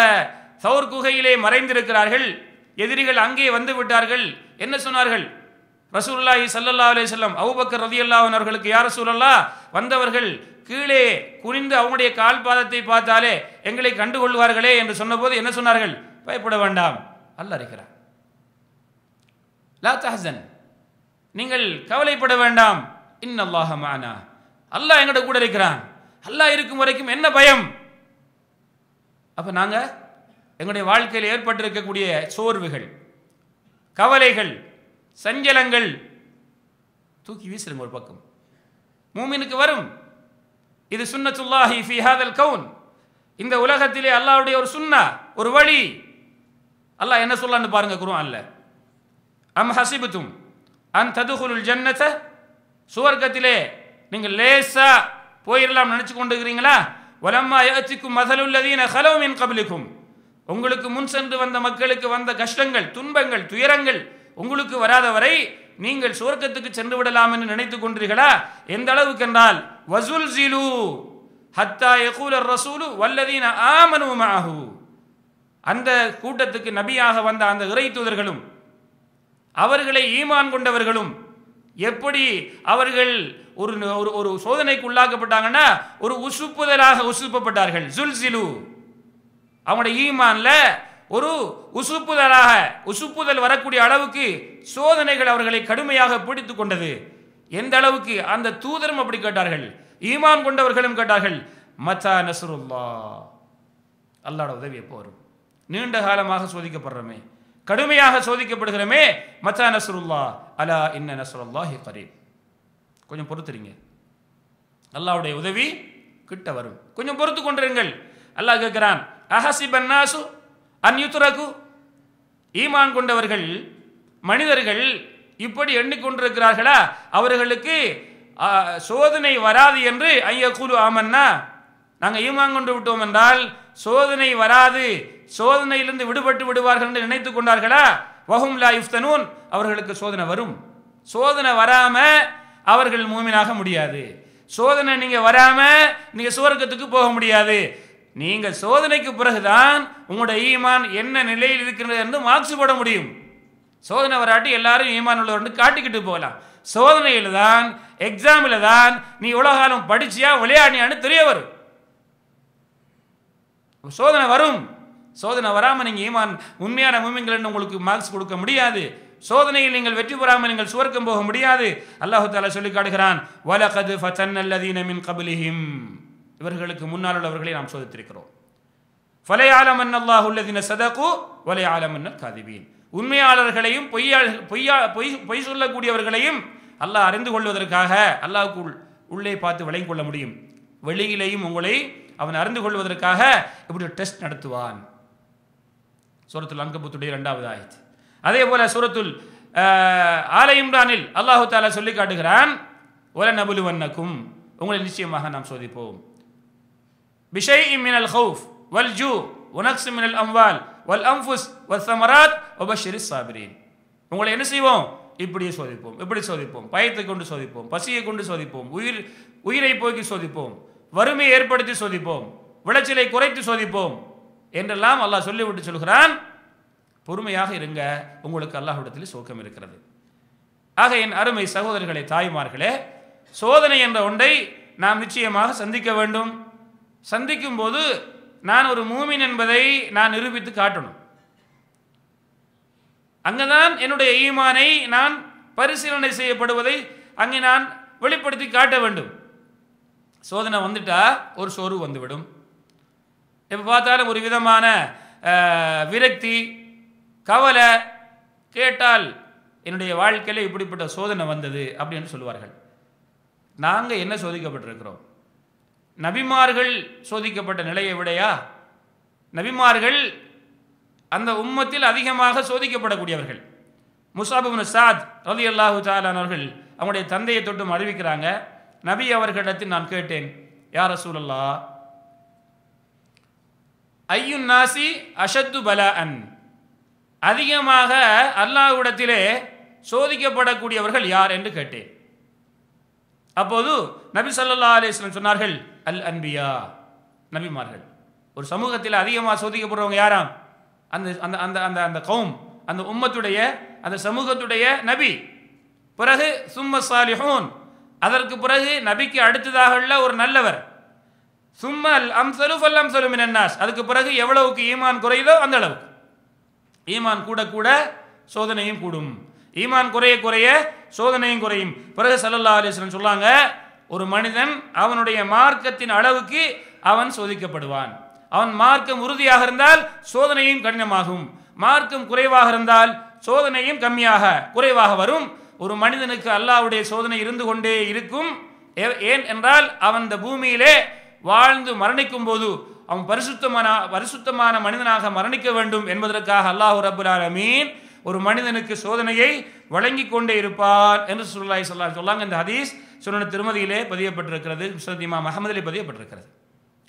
சவுர் குகையிலே மறைந்திருக்கிறார்கள் எதிரிகள் அங்கே வந்து விட்டார்கள் என்ன சொன்னார்கள் ரசூல்லாஹி சல்லல்லா அலே செல்லம் அவுபக்கர் ரதி அல்லாஹன் அவர்களுக்கு யார் சூழல்லா வந்தவர்கள் கீழே குனிந்து அவங்களுடைய கால் பாதத்தை பார்த்தாலே எங்களை கண்டுகொள்வார்களே என்று சொன்னபோது என்ன சொன்னார்கள் பயப்பட வேண்டாம் அல்ல இருக்கிறான் லா தஹசன் நீங்கள் கவலைப்பட வேண்டாம் இன் அல்லாஹ மானா அல்லாஹ் எங்கட கூட இருக்கிறான் அல்லாஹ் இருக்கும் வரைக்கும் என்ன பயம் அப்போ நாங்கள் எங்களுடைய வாழ்க்கையில் ஏற்பட்டிருக்கக்கூடிய சோர்வுகள் கவலைகள் சஞ்சலங்கள் தூக்கி வீசுறங்க ஒரு பக்கம் மூமினுக்கு வரும் இது சுன்னத்துல்லாஹி ஃபி ஹாதல் கவுன் இந்த உலகத்திலே அல்லாவுடைய ஒரு சுன்னா ஒரு வழி அல்லாஹ் என்ன சொல்லான்னு பாருங்க குருவான் அல்ல அம் ஹசிபுத்தும் அம் ததுகுலுல் ஜன்னத்தை சுவர்க்கத்திலே நீங்கள் லேசா போயிடலாம் நினச்சி கொண்டு இருக்கிறீங்களா வலம்மா ஏத்திக்கும் மதலுள்ளதீன ஹலோமின் கபிலிக்கும் உங்களுக்கு முன் சென்று வந்த மக்களுக்கு வந்த கஷ்டங்கள் துன்பங்கள் துயரங்கள் உங்களுக்கு வராத வரை நீங்கள் சுவர்க்கத்துக்கு சென்று விடலாம் என்று நினைத்துக் கொண்டீர்களா எந்த அளவுக்கு என்றால் வசூல் ஜீலு ஹத்தா யகூல ரசூலு வல்லதீன ஆமனுமாகு அந்த கூட்டத்துக்கு நபியாக வந்த அந்த இறை தூதர்களும் அவர்களை ஈமான் கொண்டவர்களும் எப்படி அவர்கள் ஒரு ஒரு ஒரு சோதனைக்கு உள்ளாக்கப்பட்டாங்கன்னா ஒரு உசுப்புதலாக உசுப்பப்பட்டார்கள் ஜுல் அவங்களோட ஈமான்ல ஒரு உசுப்புதலாக உசுப்புதல் வரக்கூடிய அளவுக்கு சோதனைகள் அவர்களை கடுமையாக பிடித்து கொண்டது எந்த அளவுக்கு அந்த தூதரும் அப்படி கேட்டார்கள் ஈமான் கொண்டவர்களும் கேட்டார்கள் மச்சா நசருல்லா அல்லாட உதவி எப்போ வரும் நீண்ட காலமாக சோதிக்கப்படுறோமே கடுமையாக சோதிக்கப்படுகிறோமே மச்சா நசருல்லா அலா இன்ன ஹி கரீப் கொஞ்சம் பொறுத்துறீங்க அல்லாவுடைய உதவி கிட்ட வரும் கொஞ்சம் பொறுத்து கொண்டிருங்கள் அல்லாஹ் கேட்கிறான் அஹசிபன்னாசு அந்யுத்துரகு ஈமான் கொண்டவர்கள் மனிதர்கள் இப்படி எண்ணிக்கொண்டிருக்கிறார்களா அவர்களுக்கு சோதனை வராது என்று ஐயா கூறு ஆமன்னா நாங்கள் ஈமான் கொண்டு விட்டோம் என்றால் சோதனை வராது சோதனையிலிருந்து விடுபட்டு விடுவார்கள் என்று நினைத்து கொண்டார்களா வஹும் லா இஃப்தனூன் அவர்களுக்கு சோதனை வரும் சோதனை வராமல் அவர்கள் மூமினாக முடியாது சோதனை நீங்கள் வராமல் நீங்கள் சுவர்க்கத்துக்கு போக முடியாது நீங்கள் சோதனைக்கு பிறகுதான் உங்களோட ஈமான் என்ன நிலையில் இருக்கிறது என்று மார்க்ஸ் போட முடியும் சோதனை வராட்டி எல்லாரும் ஈமான் உள்ளவர் காட்டிக்கிட்டு போகலாம் சோதனையில் தான் எக்ஸாமில் தான் நீ இவ்வளோ காலம் படிச்சியா விளையாடியான்னு தெரிய வரும் சோதனை வரும் சோதனை வராமல் நீங்கள் ஈமான் உண்மையான மூமிங்கள்னு உங்களுக்கு மார்க்ஸ் கொடுக்க முடியாது சோதனையில் நீங்கள் வெற்றி பெறாமல் நீங்கள் சுவர்க்கம் போக முடியாது அல்லாஹு தாலா சொல்லி காடுகிறான் வலகது ஃபத்தன் அல்லதீன மின் கபலிஹிம் இவர்களுக்கு முன்னால் உள்ளவர்களை நாம் சோதித்திருக்கிறோம் ஃபலை அல்லாஹ் உள்ளதின சதகு ஒலை ஆலமன் உண்மையாளர்களையும் பொய்யா பொய்யா பொய் பொய் சொல்லக்கூடியவர்களையும் அல்லாஹ் அறிந்து கொள்வதற்காக அல்லாஹுக்கு உள்ளே பார்த்து விளங்கிக் கொள்ள முடியும் வெளியிலேயும் உங்களை அவன் அறிந்து கொள்வதற்காக இப்படி ஒரு டெஸ்ட் நடத்துவான் சூரத்துல் அங்கபுத்துடைய ரெண்டாவது ஆயிடுச்சு அதே போல சூரத்துல் ஆல இம்ரானில் அல்லாஹு தாலா சொல்லி காட்டுகிறான் ஒல நபுலுவன்னக்கும் உங்களை நிச்சயமாக நாம் சோதிப்போம் بشيء من الخوف والجوع ونقص من الأموال والأنفس والثمرات وبشر الصابرين உங்களை என்ன செய்வோம் இப்படி சோதிப்போம் இப்படி சோதிப்போம் பயத்தை கொண்டு சோதிப்போம் பசியை கொண்டு சோதிப்போம் உயிர் உயிரை போக்கி சோதிப்போம் வறுமையை ஏற்படுத்தி சோதிப்போம் விளைச்சலை குறைத்து சோதிப்போம் என்றெல்லாம் அல்லாஹ் சொல்லிவிட்டு சொல்கிறான் பொறுமையாக இருங்க உங்களுக்கு அல்லாஹ்விடத்தில் சோக்கம் இருக்கிறது ஆக என் அருமை சகோதரர்களே தாய்மார்களே சோதனை என்ற ஒன்றை நாம் நிச்சயமாக சந்திக்க வேண்டும் சந்திக்கும் போது நான் ஒரு மூமின் என்பதை நான் நிரூபித்து காட்டணும் அங்கேதான் என்னுடைய ஈமானை நான் பரிசீலனை செய்யப்படுவதை அங்கே நான் வெளிப்படுத்தி காட்ட வேண்டும் சோதனை வந்துட்டா ஒரு சோர்வு வந்துவிடும் எப்போ பார்த்தாலும் ஒரு விதமான விரக்தி கவலை கேட்டால் என்னுடைய வாழ்க்கையில் இப்படிப்பட்ட சோதனை வந்தது அப்படின்னு சொல்லுவார்கள் நாங்கள் என்ன சோதிக்கப்பட்டிருக்கிறோம் நபிமார்கள் சோதிக்கப்பட்ட நிலையை விடையா நபிமார்கள் அந்த உம்மத்தில் அதிகமாக சோதிக்கப்படக்கூடியவர்கள் முசாபுன் சாத் ரதி அல்லாஹு அவர்கள் அவனுடைய தந்தையை தொட்டும் அறிவிக்கிறாங்க நபி அவர்களிடத்தில் நான் கேட்டேன் யார் ரசூலல்லா ஐயுன் நாசி அஷத்து பல அன் அதிகமாக அல்லாஹ்விடத்திலே சோதிக்கப்படக்கூடியவர்கள் யார் என்று கேட்டேன் அப்போது நபி சல்லா அலிஸ்லம் சொன்னார்கள் அல் அன்பியா நபிமார்கள் ஒரு சமூகத்தில் அதிகமாக சோதிக்கப்படுறவங்க யாராம் அந்த அந்த அந்த அந்த அந்த கவும் அந்த உம்மத்துடைய அந்த சமூகத்துடைய நபி பிறகு சும்ம சாலிஹூன் அதற்கு பிறகு நபிக்கு அடுத்ததாக உள்ள ஒரு நல்லவர் சும்மல் அம்சலு ஃபல் அம்சலு மினன்னாஸ் அதுக்கு பிறகு எவ்வளவுக்கு ஈமான் குறையுதோ அந்த அளவுக்கு ஈமான் கூட கூட சோதனையும் கூடும் ஈமான் குறைய குறைய சோதனையும் குறையும் பிறகு சல்லல்லா அலிஸ்லன் சொல்லாங்க ஒரு மனிதன் அவனுடைய மார்க்கத்தின் அளவுக்கு அவன் சோதிக்கப்படுவான் அவன் மார்க்கம் உறுதியாக இருந்தால் சோதனையும் கடினமாகும் மார்க்கம் குறைவாக இருந்தால் சோதனையும் கம்மியாக குறைவாக வரும் ஒரு மனிதனுக்கு அல்லாவுடைய சோதனை இருந்து கொண்டே இருக்கும் ஏன் என்றால் அவன் இந்த பூமியிலே வாழ்ந்து மரணிக்கும் போது அவன் பரிசுத்தமான பரிசுத்தமான மனிதனாக மரணிக்க வேண்டும் என்பதற்காக அல்லாஹூ ரபுல் அலமீன் ஒரு மனிதனுக்கு சோதனையை வழங்கி கொண்டே இருப்பார் என்று சொல்லா சொல்லாங்க இந்த ஹதீஸ் சொன்ன திருமதியிலே பதியப்பட்டிருக்கிறது முஸ்லதிமா மஹமதிலே பதியப்பட்டிருக்கிறது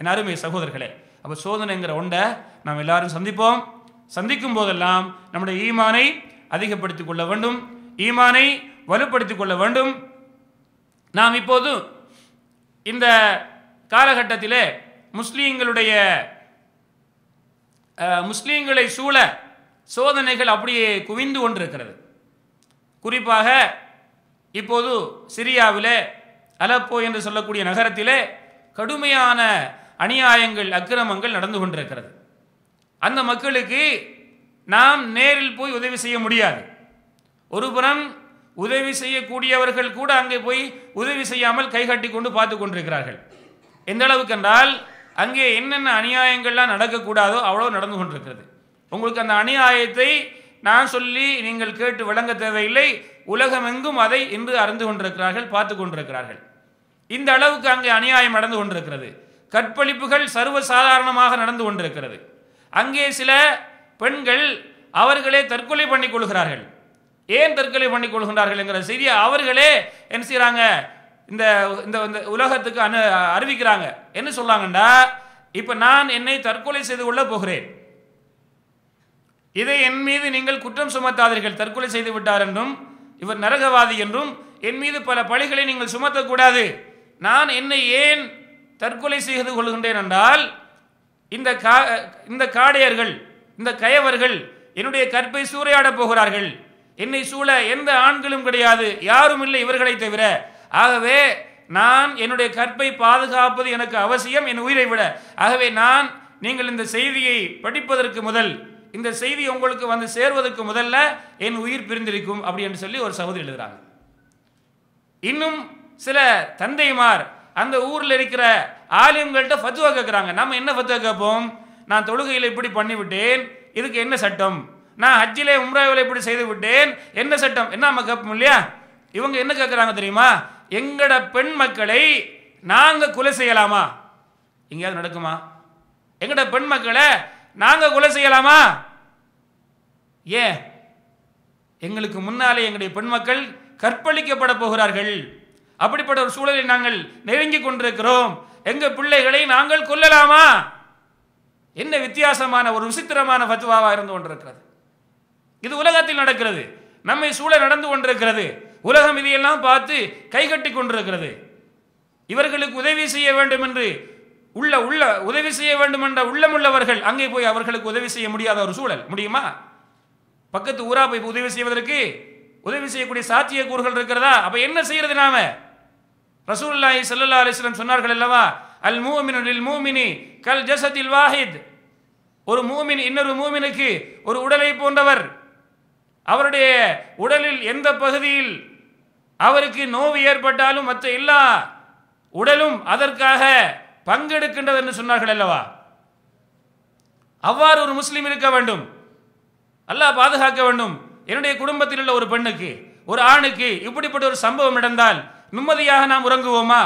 எல்லாருமே சகோதரர்களே அப்போ சோதனைங்கிற ஒன்றை நாம் எல்லாரும் சந்திப்போம் சந்திக்கும் போதெல்லாம் நம்முடைய ஈமானை அதிகப்படுத்திக் கொள்ள வேண்டும் ஈமானை வலுப்படுத்திக் கொள்ள வேண்டும் நாம் இப்போது இந்த காலகட்டத்திலே முஸ்லீம்களுடைய முஸ்லீம்களை சூழ சோதனைகள் அப்படியே குவிந்து கொண்டிருக்கிறது குறிப்பாக இப்போது சிரியாவில் அலப்போ என்று சொல்லக்கூடிய நகரத்திலே கடுமையான அநியாயங்கள் அக்கிரமங்கள் நடந்து கொண்டிருக்கிறது அந்த மக்களுக்கு நாம் நேரில் போய் உதவி செய்ய முடியாது ஒருபுறம் உதவி செய்யக்கூடியவர்கள் கூட அங்கே போய் உதவி செய்யாமல் கட்டி கொண்டு பார்த்து கொண்டிருக்கிறார்கள் எந்த அளவுக்கு என்றால் அங்கே என்னென்ன அநியாயங்கள்லாம் நடக்கக்கூடாதோ அவ்வளோ நடந்து கொண்டிருக்கிறது உங்களுக்கு அந்த அநியாயத்தை நான் சொல்லி நீங்கள் கேட்டு விளங்க தேவையில்லை உலகமெங்கும் அதை இன்று அறிந்து கொண்டிருக்கிறார்கள் பார்த்து கொண்டிருக்கிறார்கள் இந்த அளவுக்கு அங்கே அநியாயம் நடந்து கொண்டிருக்கிறது கற்பழிப்புகள் சர்வசாதாரணமாக நடந்து கொண்டிருக்கிறது அங்கே சில பெண்கள் அவர்களே தற்கொலை பண்ணிக் கொள்கிறார்கள் ஏன் தற்கொலை பண்ணிக் கொள்கின்றார்கள் என்கிற செய்தியை அவர்களே என்ன செய்கிறாங்க இந்த இந்த உலகத்துக்கு அனு அறிவிக்கிறாங்க என்ன சொல்லாங்கண்டா இப்போ நான் என்னை தற்கொலை செய்து கொள்ள போகிறேன் இதை என் மீது நீங்கள் குற்றம் சுமத்தாதீர்கள் தற்கொலை செய்து விட்டார் என்றும் இவர் நரகவாதி என்றும் என் மீது பல பழிகளை நீங்கள் சுமத்தக்கூடாது நான் என்னை ஏன் தற்கொலை செய்து கொள்கின்றேன் என்றால் இந்த கா இந்த காடையர்கள் இந்த கயவர்கள் என்னுடைய கற்பை சூறையாடப் போகிறார்கள் என்னை சூழ எந்த ஆண்களும் கிடையாது யாரும் இல்லை இவர்களை தவிர ஆகவே நான் என்னுடைய கற்பை பாதுகாப்பது எனக்கு அவசியம் என் உயிரை விட ஆகவே நான் நீங்கள் இந்த செய்தியை படிப்பதற்கு முதல் இந்த செய்தி உங்களுக்கு வந்து சேர்வதற்கு முதல்ல என் உயிர் பிரிந்திருக்கும் அப்படி என்று சொல்லி ஒரு சகோதரி எழுதுகிறாங்க இன்னும் சில தந்தைமார் அந்த ஊரில் இருக்கிற ஆலயங்கள்கிட்ட ஃபத்துவா கேட்குறாங்க நம்ம என்ன ஃபத்துவா கேட்போம் நான் தொழுகையில் இப்படி பண்ணிவிட்டேன் இதுக்கு என்ன சட்டம் நான் ஹஜ்ஜிலே உம்ராவில் இப்படி செய்து விட்டேன் என்ன சட்டம் என்ன நம்ம கேட்போம் இல்லையா இவங்க என்ன கேட்குறாங்க தெரியுமா எங்கட பெண் மக்களை நாங்கள் கொலை செய்யலாமா எங்கேயாவது நடக்குமா எங்கட பெண் மக்களை நாங்கள் கொலை செய்யலாமா ஏன் எங்களுக்கு முன்னாலே எங்களுடைய பெண் மக்கள் கற்பழிக்கப்பட போகிறார்கள் அப்படிப்பட்ட ஒரு சூழலை நாங்கள் நெருங்கி கொண்டிருக்கிறோம் எங்கள் பிள்ளைகளை நாங்கள் கொல்லலாமா என்ன வித்தியாசமான ஒரு விசித்திரமான பத்துவாவாக இருந்து கொண்டிருக்கிறது இது உலகத்தில் நடக்கிறது நம்மை சூழல் நடந்து கொண்டிருக்கிறது உலகம் இதையெல்லாம் பார்த்து கைகட்டி கொண்டிருக்கிறது இவர்களுக்கு உதவி செய்ய வேண்டும் என்று உள்ள உள்ள உதவி செய்ய வேண்டும் என்ற உள்ளமுள்ளவர்கள் அங்கே போய் அவர்களுக்கு உதவி செய்ய முடியாத ஒரு சூழல் முடியுமா பக்கத்து ஊரா போய் உதவி செய்வதற்கு உதவி செய்யக்கூடிய சாத்திய கூறுகள் இருக்கிறதா அப்ப என்ன செய்யறது நாம ரசூல்லாஹி சல்லா அலிஸ்லம் சொன்னார்கள் அல்லவா அல் மூமினில் மூமினி கல் ஜசதில் வாஹித் ஒரு மூமின் இன்னொரு மூமினுக்கு ஒரு உடலை போன்றவர் அவருடைய உடலில் எந்த பகுதியில் அவருக்கு நோவு ஏற்பட்டாலும் மற்ற எல்லா உடலும் அதற்காக பங்கெடுக்கின்றது என்று சொன்னார்கள் அல்லவா அவ்வாறு ஒரு முஸ்லீம் இருக்க வேண்டும் அல்லாஹ் பாதுகாக்க வேண்டும் என்னுடைய குடும்பத்தில் உள்ள ஒரு பெண்ணுக்கு ஒரு ஆணுக்கு இப்படிப்பட்ட ஒரு சம்பவம் நடந்தால் நிம்மதியாக நாம் உறங்குவோமா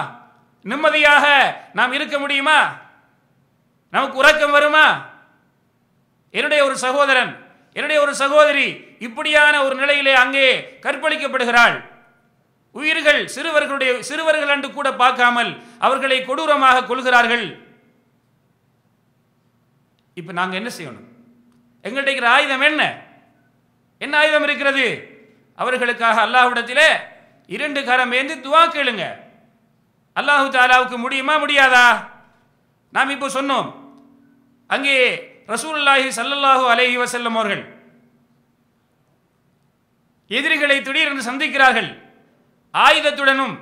நிம்மதியாக நாம் இருக்க முடியுமா நமக்கு உறக்கம் வருமா என்னுடைய ஒரு சகோதரன் என்னுடைய ஒரு சகோதரி இப்படியான ஒரு நிலையிலே அங்கே கற்பழிக்கப்படுகிறாள் உயிர்கள் சிறுவர்களுடைய சிறுவர்கள் என்று கூட பார்க்காமல் அவர்களை கொடூரமாக கொள்கிறார்கள் இப்போ நாங்கள் என்ன செய்யணும் எங்கள்கிட்ட இருக்கிற ஆயுதம் என்ன என்ன ஆயுதம் இருக்கிறது அவர்களுக்காக அல்லாஹ்விடத்தில் இரண்டு கரம் ஏந்து துவா கேளுங்க அல்லாஹு தாலாவுக்கு முடியுமா முடியாதா நாம் இப்போ சொன்னோம் அங்கே ரசூல்லாஹி சல்லல்லாஹூ அலஹி வசல்லம் அவர்கள் எதிரிகளை திடீரென்று சந்திக்கிறார்கள் ஆயுதத்துடனும்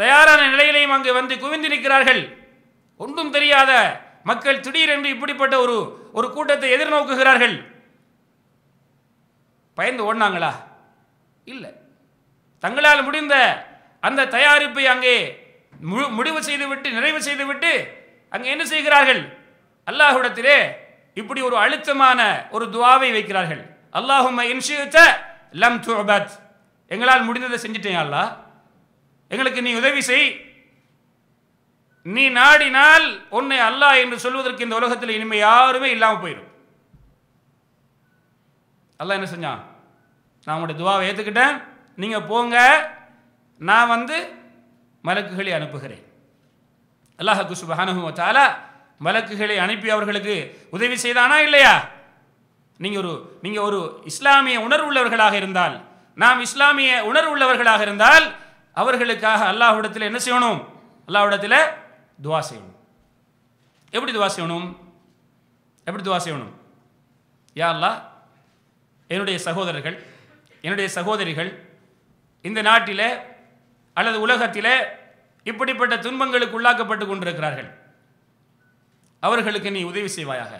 தயாரான நிலையிலையும் அங்கு வந்து குவிந்திருக்கிறார்கள் ஒன்றும் தெரியாத மக்கள் திடீரென்று இப்படிப்பட்ட ஒரு ஒரு கூட்டத்தை எதிர்நோக்குகிறார்கள் பயந்து ஓடினாங்களா இல்லை தங்களால் முடிந்த அந்த தயாரிப்பை அங்கே முடிவு செய்துவிட்டு நிறைவு செய்துவிட்டு அங்கே என்ன செய்கிறார்கள் அல்லாஹுடத்திலே இப்படி ஒரு அழுத்தமான ஒரு துவாவை வைக்கிறார்கள் அல்லாஹும் லம் துபத் எங்களால் முடிந்ததை செஞ்சிட்டேன் அல்ல எங்களுக்கு நீ உதவி செய் நீ நாடினால் உன்னை அல்லாஹ் என்று சொல்வதற்கு இந்த உலகத்தில் இனிமே யாருமே இல்லாமல் போயிடும் அல்லாஹ் என்ன செஞ்சான் நான் உங்களுடைய துவாவை ஏற்றுக்கிட்டேன் நீங்கள் போங்க நான் வந்து மலக்குகளை அனுப்புகிறேன் அல்லாஹு சுபஹானுவத்தால மலக்குகளை அனுப்பி அவர்களுக்கு உதவி செய்தானா இல்லையா நீங்கள் ஒரு நீங்கள் ஒரு இஸ்லாமிய உணர்வுள்ளவர்களாக இருந்தால் நாம் இஸ்லாமிய உணர்வு உள்ளவர்களாக இருந்தால் அவர்களுக்காக அல்லாஹ்விடத்தில் என்ன செய்யணும் அல்லாஹ்விடத்தில் துவா செய்யணும் எப்படி துவா செய்யணும் எப்படி துவா செய்யணும் யா அல்லா என்னுடைய சகோதரர்கள் என்னுடைய சகோதரிகள் இந்த நாட்டில் அல்லது உலகத்தில் இப்படிப்பட்ட துன்பங்களுக்கு உள்ளாக்கப்பட்டு கொண்டிருக்கிறார்கள் அவர்களுக்கு நீ உதவி செய்வாயாக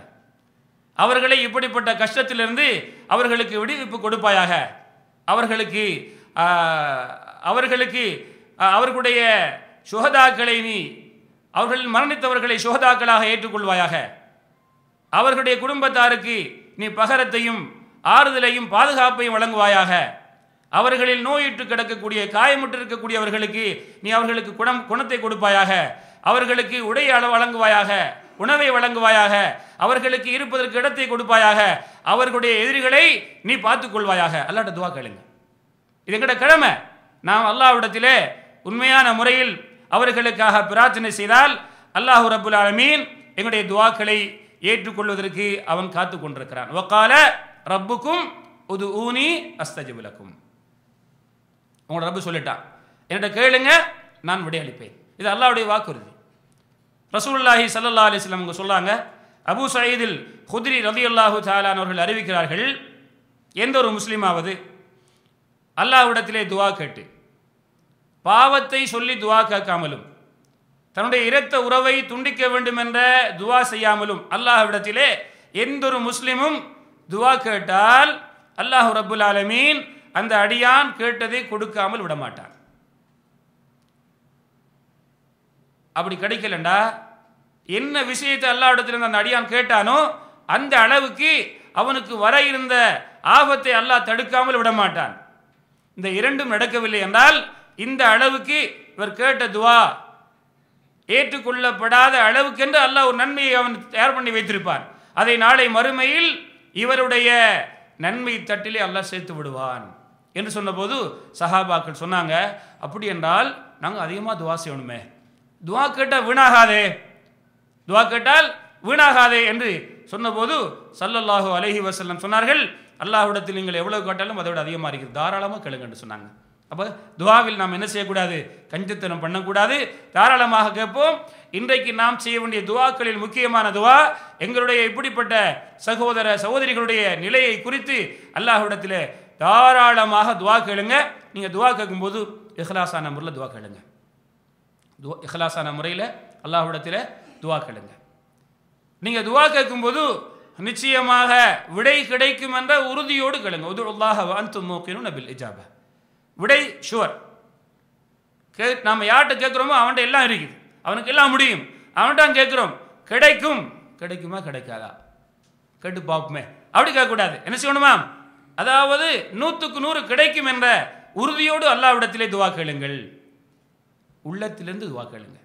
அவர்களை இப்படிப்பட்ட கஷ்டத்திலிருந்து அவர்களுக்கு விடுவிப்பு கொடுப்பாயாக அவர்களுக்கு அவர்களுக்கு அவர்களுடைய சுகதாக்களை நீ அவர்களில் மரணித்தவர்களை சுகதாக்களாக ஏற்றுக்கொள்வாயாக அவர்களுடைய குடும்பத்தாருக்கு நீ பகரத்தையும் ஆறுதலையும் பாதுகாப்பையும் வழங்குவாயாக அவர்களில் நோயிட்டு கிடக்கக்கூடிய காயமுற்று இருக்கக்கூடியவர்களுக்கு நீ அவர்களுக்கு குணம் குணத்தை கொடுப்பாயாக அவர்களுக்கு உடை அளவு வழங்குவாயாக உணவை வழங்குவாயாக அவர்களுக்கு இருப்பதற்கு இடத்தை கொடுப்பாயாக அவர்களுடைய எதிரிகளை நீ கொள்வாயாக அல்லாட்ட துவா கேளுங்க இது எங்கட கிழமை நாம் அல்லாஹ்விடத்திலே உண்மையான முறையில் அவர்களுக்காக பிரார்த்தனை செய்தால் அல்லாஹு ரபுல் ஆலமீன் எங்களுடைய துவாக்களை ஏற்றுக்கொள்வதற்கு அவன் காத்து கொண்டிருக்கிறான் ஒக்கால ரப்புக்கும் உது ஊனி விளக்கும் உங்களோட ரப்பு சொல்லிட்டான் என்னோட கேளுங்க நான் விடையளிப்பேன் இது அல்லாவுடைய வாக்குறுதி ரசூல்லாஹி சல்லா அலிஸ்லாம் அவங்க சொல்லாங்க அபு சயீதில் ஹுத்ரி ரதி அல்லாஹு சாலான் அவர்கள் அறிவிக்கிறார்கள் எந்த ஒரு முஸ்லீமாவது அல்லாஹ்விடத்திலே துவா கேட்டு பாவத்தை சொல்லி துவா கேட்காமலும் தன்னுடைய இரத்த உறவை துண்டிக்க வேண்டும் என்ற துவா செய்யாமலும் அல்லாஹ்விடத்திலே எந்த ஒரு முஸ்லீமும் துவா கேட்டால் அல்லாஹு ரபுல் ஆலமீன் அந்த அடியான் கேட்டதை கொடுக்காமல் விடமாட்டான் அப்படி கிடைக்கலண்டா என்ன விஷயத்தை எல்லா இடத்துலேருந்து அந்த அடியான் கேட்டானோ அந்த அளவுக்கு அவனுக்கு வர இருந்த ஆபத்தை அல்லாஹ் தடுக்காமல் விட மாட்டான் இந்த இரண்டும் நடக்கவில்லை என்றால் இந்த அளவுக்கு இவர் கேட்ட துவா ஏற்றுக்கொள்ளப்படாத அளவுக்கென்று அல்லாஹ் ஒரு நன்மையை அவன் தயார் பண்ணி வைத்திருப்பான் அதை நாளை மறுமையில் இவருடைய நன்மை தட்டிலே அல்லாஹ் சேர்த்து விடுவான் என்று சொன்னபோது சஹாபாக்கள் சொன்னாங்க அப்படி என்றால் நாங்கள் அதிகமாக துவா செய்யணுமே துவா கேட்டால் வீணாகாதே துவா கேட்டால் வீணாகாதே என்று சொன்னபோது சல்லல்லாஹு அலஹி வசல்லம் சொன்னார்கள் அல்லாஹுடத்தில் நீங்கள் எவ்வளோ கேட்டாலும் அதை விட அதிகமாக இருக்குது தாராளமாக கேளுங்கன்னு சொன்னாங்க அப்போ துவாவில் நாம் என்ன செய்யக்கூடாது கஞ்சத்தனம் பண்ணக்கூடாது தாராளமாக கேட்போம் இன்றைக்கு நாம் செய்ய வேண்டிய துவாக்களில் முக்கியமான துவா எங்களுடைய இப்படிப்பட்ட சகோதர சகோதரிகளுடைய நிலையை குறித்து அல்லாஹுடத்தில் தாராளமாக துவா கேளுங்க நீங்கள் துவா கேட்கும்போது இஹ்லாசான முறையில் துவா கேளுங்க துவா இஹ்லாஸான முறையில் அல்லாஹ்விடத்தில் துவா கேளுங்க நீங்கள் துவா கேட்கும்போது நிச்சயமாக விடை கிடைக்கும் என்ற உறுதியோடு கேளுங்க உது அல்லாஹ் அந்த துமோக்கினும் நபில் இஜாப விடை ஷுவர் கே நாம் யார்கிட்ட கேட்குறோமோ அவன்கிட்ட எல்லாம் இருக்குது அவனுக்கு எல்லாம் முடியும் அவன்கிட்ட கேட்குறோம் கிடைக்கும் கிடைக்குமா கிடைக்காதா கெட்டு பார்ப்போமே அப்படி கேட்கக்கூடாது என்ன செய்யணுமா அதாவது நூற்றுக்கு நூறு கிடைக்கும் என்ற உறுதியோடு அல்லாவிடத்திலே துவா கேளுங்கள் உள்ளத்திலேருந்து துவா கேளுங்க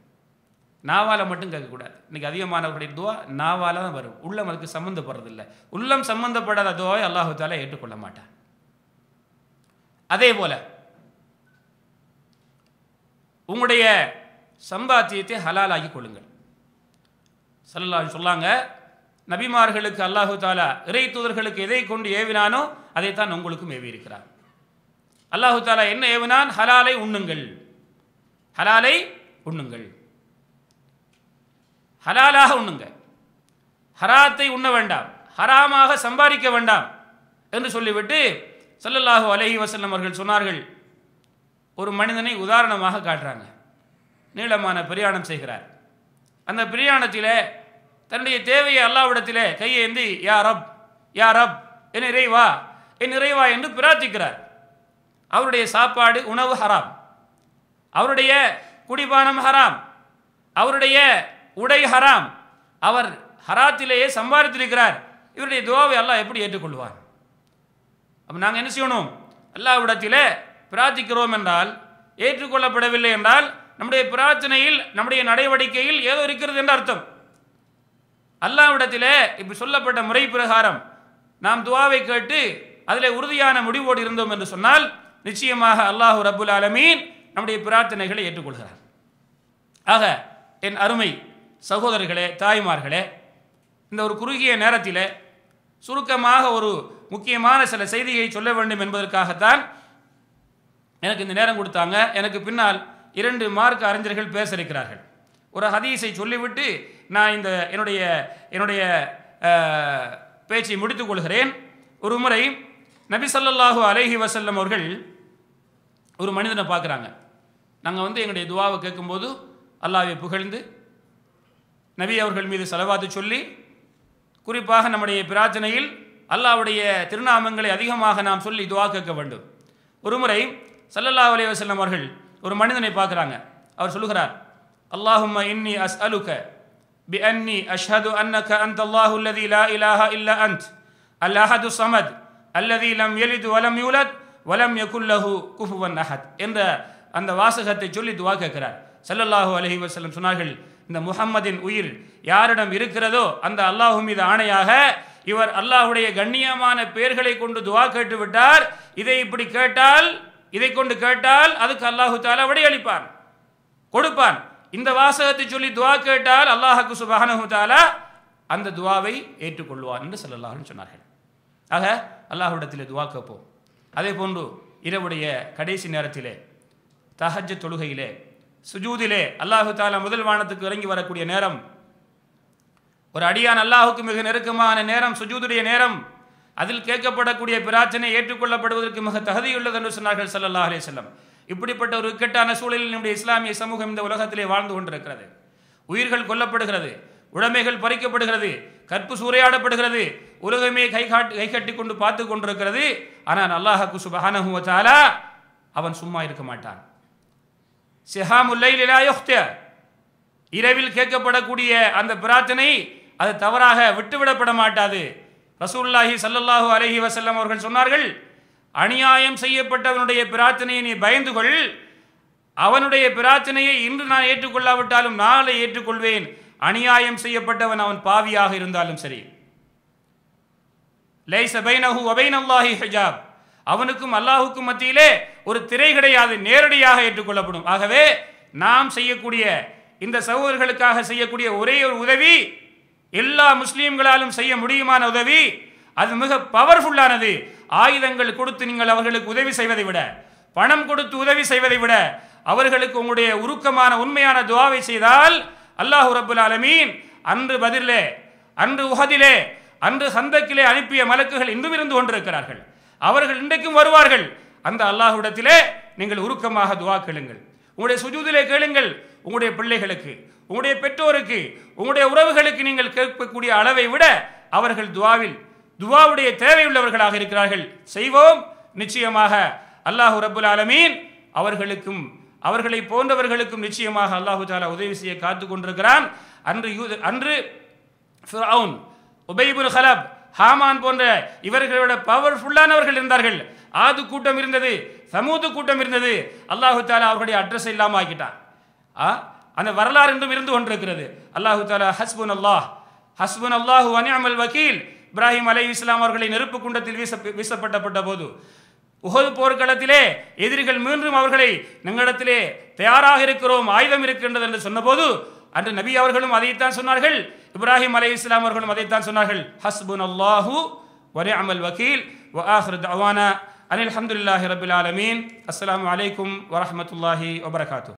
நாவால் மட்டும் கேட்கக்கூடாது இன்றைக்கி அதிகமானவர்களுடைய துவா நாவால் தான் வரும் உள்ளம் அதுக்கு சம்மந்தப்படுறதில்லை உள்ளம் சம்மந்தப்படாத துவாவை அல்லாஹு தாலா ஏற்றுக்கொள்ள மாட்டான் அதே போல் உங்களுடைய சம்பாத்தியத்தை ஹலாலாகி கொள்ளுங்கள் சல்லா சொல்லாங்க நபிமார்களுக்கு அல்லாஹு தாலா இறை தூதர்களுக்கு எதை கொண்டு ஏவினானோ அதைத்தான் உங்களுக்கும் ஏவி இருக்கிறார் அல்லாஹு தாலா என்ன ஏவினான் ஹலாலை உண்ணுங்கள் ஹலாலை உண்ணுங்கள் ஹலாலாக உண்ணுங்க ஹராத்தை உண்ண வேண்டாம் ஹராமாக சம்பாதிக்க வேண்டாம் என்று சொல்லிவிட்டு சல்லல்லாஹு அலஹி வசல்லம் அவர்கள் சொன்னார்கள் ஒரு மனிதனை உதாரணமாக காட்டுறாங்க நீளமான பிரயாணம் செய்கிறார் அந்த பிரயாணத்தில் தன்னுடைய தேவையை அல்லாவிடத்தில் கையேந்தி யா ரப் யா ரப் என் இறைவா என் இறைவா என்று பிரார்த்திக்கிறார் அவருடைய சாப்பாடு உணவு ஹராம் அவருடைய குடிபானம் ஹராம் அவருடைய உடை ஹராம் அவர் ஹராத்திலேயே சம்பாதித்திருக்கிறார் இவருடைய துவாவை அல்லாஹ் எப்படி ஏற்றுக்கொள்வார் அப்போ நாங்கள் என்ன செய்யணும் அல்லாவிடத்தில் பிரார்த்திக்கிறோம் என்றால் ஏற்றுக்கொள்ளப்படவில்லை என்றால் நம்முடைய பிரார்த்தனையில் நம்முடைய நடவடிக்கையில் ஏதோ இருக்கிறது என்று அர்த்தம் அல்லாவிடத்தில் இப்படி சொல்லப்பட்ட முறை பிரகாரம் நாம் துவாவை கேட்டு அதில் உறுதியான முடிவோடு இருந்தோம் என்று சொன்னால் நிச்சயமாக அல்லாஹூ ரபுல் ஆலமீன் நம்முடைய பிரார்த்தனைகளை ஏற்றுக்கொள்கிறார் ஆக என் அருமை சகோதரர்களே தாய்மார்களே இந்த ஒரு குறுகிய நேரத்தில் சுருக்கமாக ஒரு முக்கியமான சில செய்தியை சொல்ல வேண்டும் என்பதற்காகத்தான் எனக்கு இந்த நேரம் கொடுத்தாங்க எனக்கு பின்னால் இரண்டு மார்க் அறிஞர்கள் பேச இருக்கிறார்கள் ஒரு ஹதீஸை சொல்லிவிட்டு நான் இந்த என்னுடைய என்னுடைய பேச்சை முடித்துக் கொள்கிறேன் ஒரு முறை நபி சல்லாஹூ அலஹி வசல்லம் அவர்கள் ஒரு மனிதனை பார்க்குறாங்க நாங்கள் வந்து எங்களுடைய துவாவை கேட்கும்போது அல்லாவை புகழ்ந்து நபி அவர்கள் மீது செலவாத்து சொல்லி குறிப்பாக நம்முடைய பிரார்த்தனையில் அல்லாவுடைய திருநாமங்களை அதிகமாக நாம் சொல்லி துவா கேட்க வேண்டும் ஒருமுறை சல்லல்லா அலி வசல்லம் அவர்கள் ஒரு மனிதனை பார்க்குறாங்க அவர் சொல்லுகிறார் அல்லாஹும் இன்னி அஸ் அலுக பி அன்னி அஷ்ஹது அன்னக அந்த் அல்லாஹு அல்லதி லா இலாஹ இல்ல அந்த் அல்லஹது சமத் அல்லதி லம் எலிது வலம் யூலத் வலம் யகுல்லஹு குஃபுவன் அஹத் என்ற அந்த வாசகத்தை சொல்லி துவா கேட்கிறார் சல்லல்லாஹூ அலஹி வசலம் சொன்னார்கள் இந்த முகம்மதின் உயிர் யாரிடம் இருக்கிறதோ அந்த அல்லாஹு மீது ஆணையாக இவர் அல்லாஹுடைய கண்ணியமான பெயர்களை கொண்டு துவா கேட்டு விட்டார் இதை இப்படி கேட்டால் இதை கொண்டு கேட்டால் அதுக்கு அல்லாஹு தாலா அளிப்பான் கொடுப்பான் இந்த வாசகத்தை சொல்லி துவா கேட்டால் அல்லாஹுக்கு சுபானு தாலா அந்த துவாவை ஏற்றுக்கொள்வான் என்று சொல்லலாம்னு சொன்னார்கள் ஆக அல்லாஹுடத்தில் துவா கேட்போம் அதே போன்று இரவுடைய கடைசி நேரத்திலே தஹஜ் தொழுகையிலே சுஜூதிலே அல்லாஹு தாலா முதல் வானத்துக்கு இறங்கி வரக்கூடிய நேரம் ஒரு அடியான் அல்லாஹுக்கு மிக நெருக்கமான நேரம் சுஜூதுடைய நேரம் அதில் கேட்கப்படக்கூடிய பிரார்த்தனை ஏற்றுக்கொள்ளப்படுவதற்கு மிக தகுதியுள்ளது என்று சொன்னார்கள் சல்லாஹ் அலே செல்லம் இப்படிப்பட்ட ஒரு இக்கட்டான சூழலில் நம்முடைய இஸ்லாமிய சமூகம் இந்த உலகத்திலே வாழ்ந்து கொண்டிருக்கிறது உயிர்கள் கொல்லப்படுகிறது உடைமைகள் பறிக்கப்படுகிறது கற்பு சூறையாடப்படுகிறது உலகமே கை காட்டு கை கட்டி கொண்டு பார்த்து கொண்டிருக்கிறது ஆனால் அல்லாஹாக்கு குசுபானா அவன் சும்மா இருக்க மாட்டான் சிஹாமுல்லைலாயுக்த இரவில் கேட்கப்படக்கூடிய அந்த பிரார்த்தனை அது தவறாக விட்டுவிடப்பட மாட்டாது ரசூல்லாஹி சல்லல்லாஹூ அலஹி வசல்லம் அவர்கள் சொன்னார்கள் அநியாயம் செய்யப்பட்டவனுடைய பிரார்த்தனையை நீ பயந்து கொள் அவனுடைய பிரார்த்தனையை இன்று நான் ஏற்றுக்கொள்ளாவிட்டாலும் நாளை ஏற்றுக்கொள்வேன் அநியாயம் செய்யப்பட்டவன் அவன் பாவியாக இருந்தாலும் சரி லைச பைனஹு ஒபைன் அல்லாஹி ஹிஜாப் அவனுக்கும் அல்லாஹுக்கும் மத்தியிலே ஒரு திரை கிடையாது நேரடியாக ஏற்றுக்கொள்ளப்படும் ஆகவே நாம் செய்யக்கூடிய இந்த சகோதரர்களுக்காக செய்யக்கூடிய ஒரே ஒரு உதவி எல்லா முஸ்லீம்களாலும் செய்ய முடியுமான உதவி அது மிக பவர்ஃபுல்லானது ஆயுதங்கள் கொடுத்து நீங்கள் அவர்களுக்கு உதவி செய்வதை விட பணம் கொடுத்து உதவி செய்வதை விட அவர்களுக்கு உங்களுடைய உருக்கமான உண்மையான துவாவை செய்தால் அல்லாஹு ரபுல் அலமீன் அன்று பதிலே அன்று உஹதிலே அன்று சந்தக்கிலே அனுப்பிய மலக்குகள் இன்றும் இருந்து கொண்டிருக்கிறார்கள் அவர்கள் இன்றைக்கும் வருவார்கள் அந்த அல்லாஹுடத்திலே நீங்கள் உருக்கமாக துவா கேளுங்கள் உங்களுடைய சுஜூதிலே கேளுங்கள் உங்களுடைய பிள்ளைகளுக்கு உங்களுடைய பெற்றோருக்கு உங்களுடைய உறவுகளுக்கு நீங்கள் கேட்கக்கூடிய அளவை விட அவர்கள் துவாவில் துவாவுடைய தேவையுள்ளவர்களாக இருக்கிறார்கள் செய்வோம் நிச்சயமாக அல்லாஹூ ரபுல் ஆலமீன் அவர்களுக்கும் அவர்களை போன்றவர்களுக்கும் நிச்சயமாக அல்லாஹு தாலா உதவி செய்ய காத்து கொண்டிருக்கிறான் அன்று அன்று உபைபுல் ஹலப் ஹாமான் போன்ற இவர்களோட பவர்ஃபுல்லானவர்கள் இருந்தார்கள் ஆது கூட்டம் இருந்தது சமூது கூட்டம் இருந்தது அல்லாஹு தாலா அவர்களுடைய அட்ரஸ் இல்லாமல் ஆக்கிட்டான் அந்த வரலாறு என்றும் இருந்து கொண்டிருக்கிறது அல்லாஹு தாலா ஹஸ்புன் அல்லாஹ் ஹஸ்புன் அல்லாஹு அனியாமல் வக்கீல் இப்ராஹிம் அலை இஸ்லாம் அவர்களை நெருப்பு குண்டத்தில் வீச வீசப்பட்டப்பட்ட போது உகது போர்க்களத்திலே எதிரிகள் மீண்டும் அவர்களை நங்களிடத்திலே தயாராக இருக்கிறோம் ஆயுதம் இருக்கின்றது என்று சொன்னபோது அன்று நபி அவர்களும் அதைத்தான் சொன்னார்கள் إبراهيم عليه السلام ورجل ما ديت حسبنا الله ونعم الوكيل وآخر دعوانا أن الحمد لله رب العالمين السلام عليكم ورحمة الله وبركاته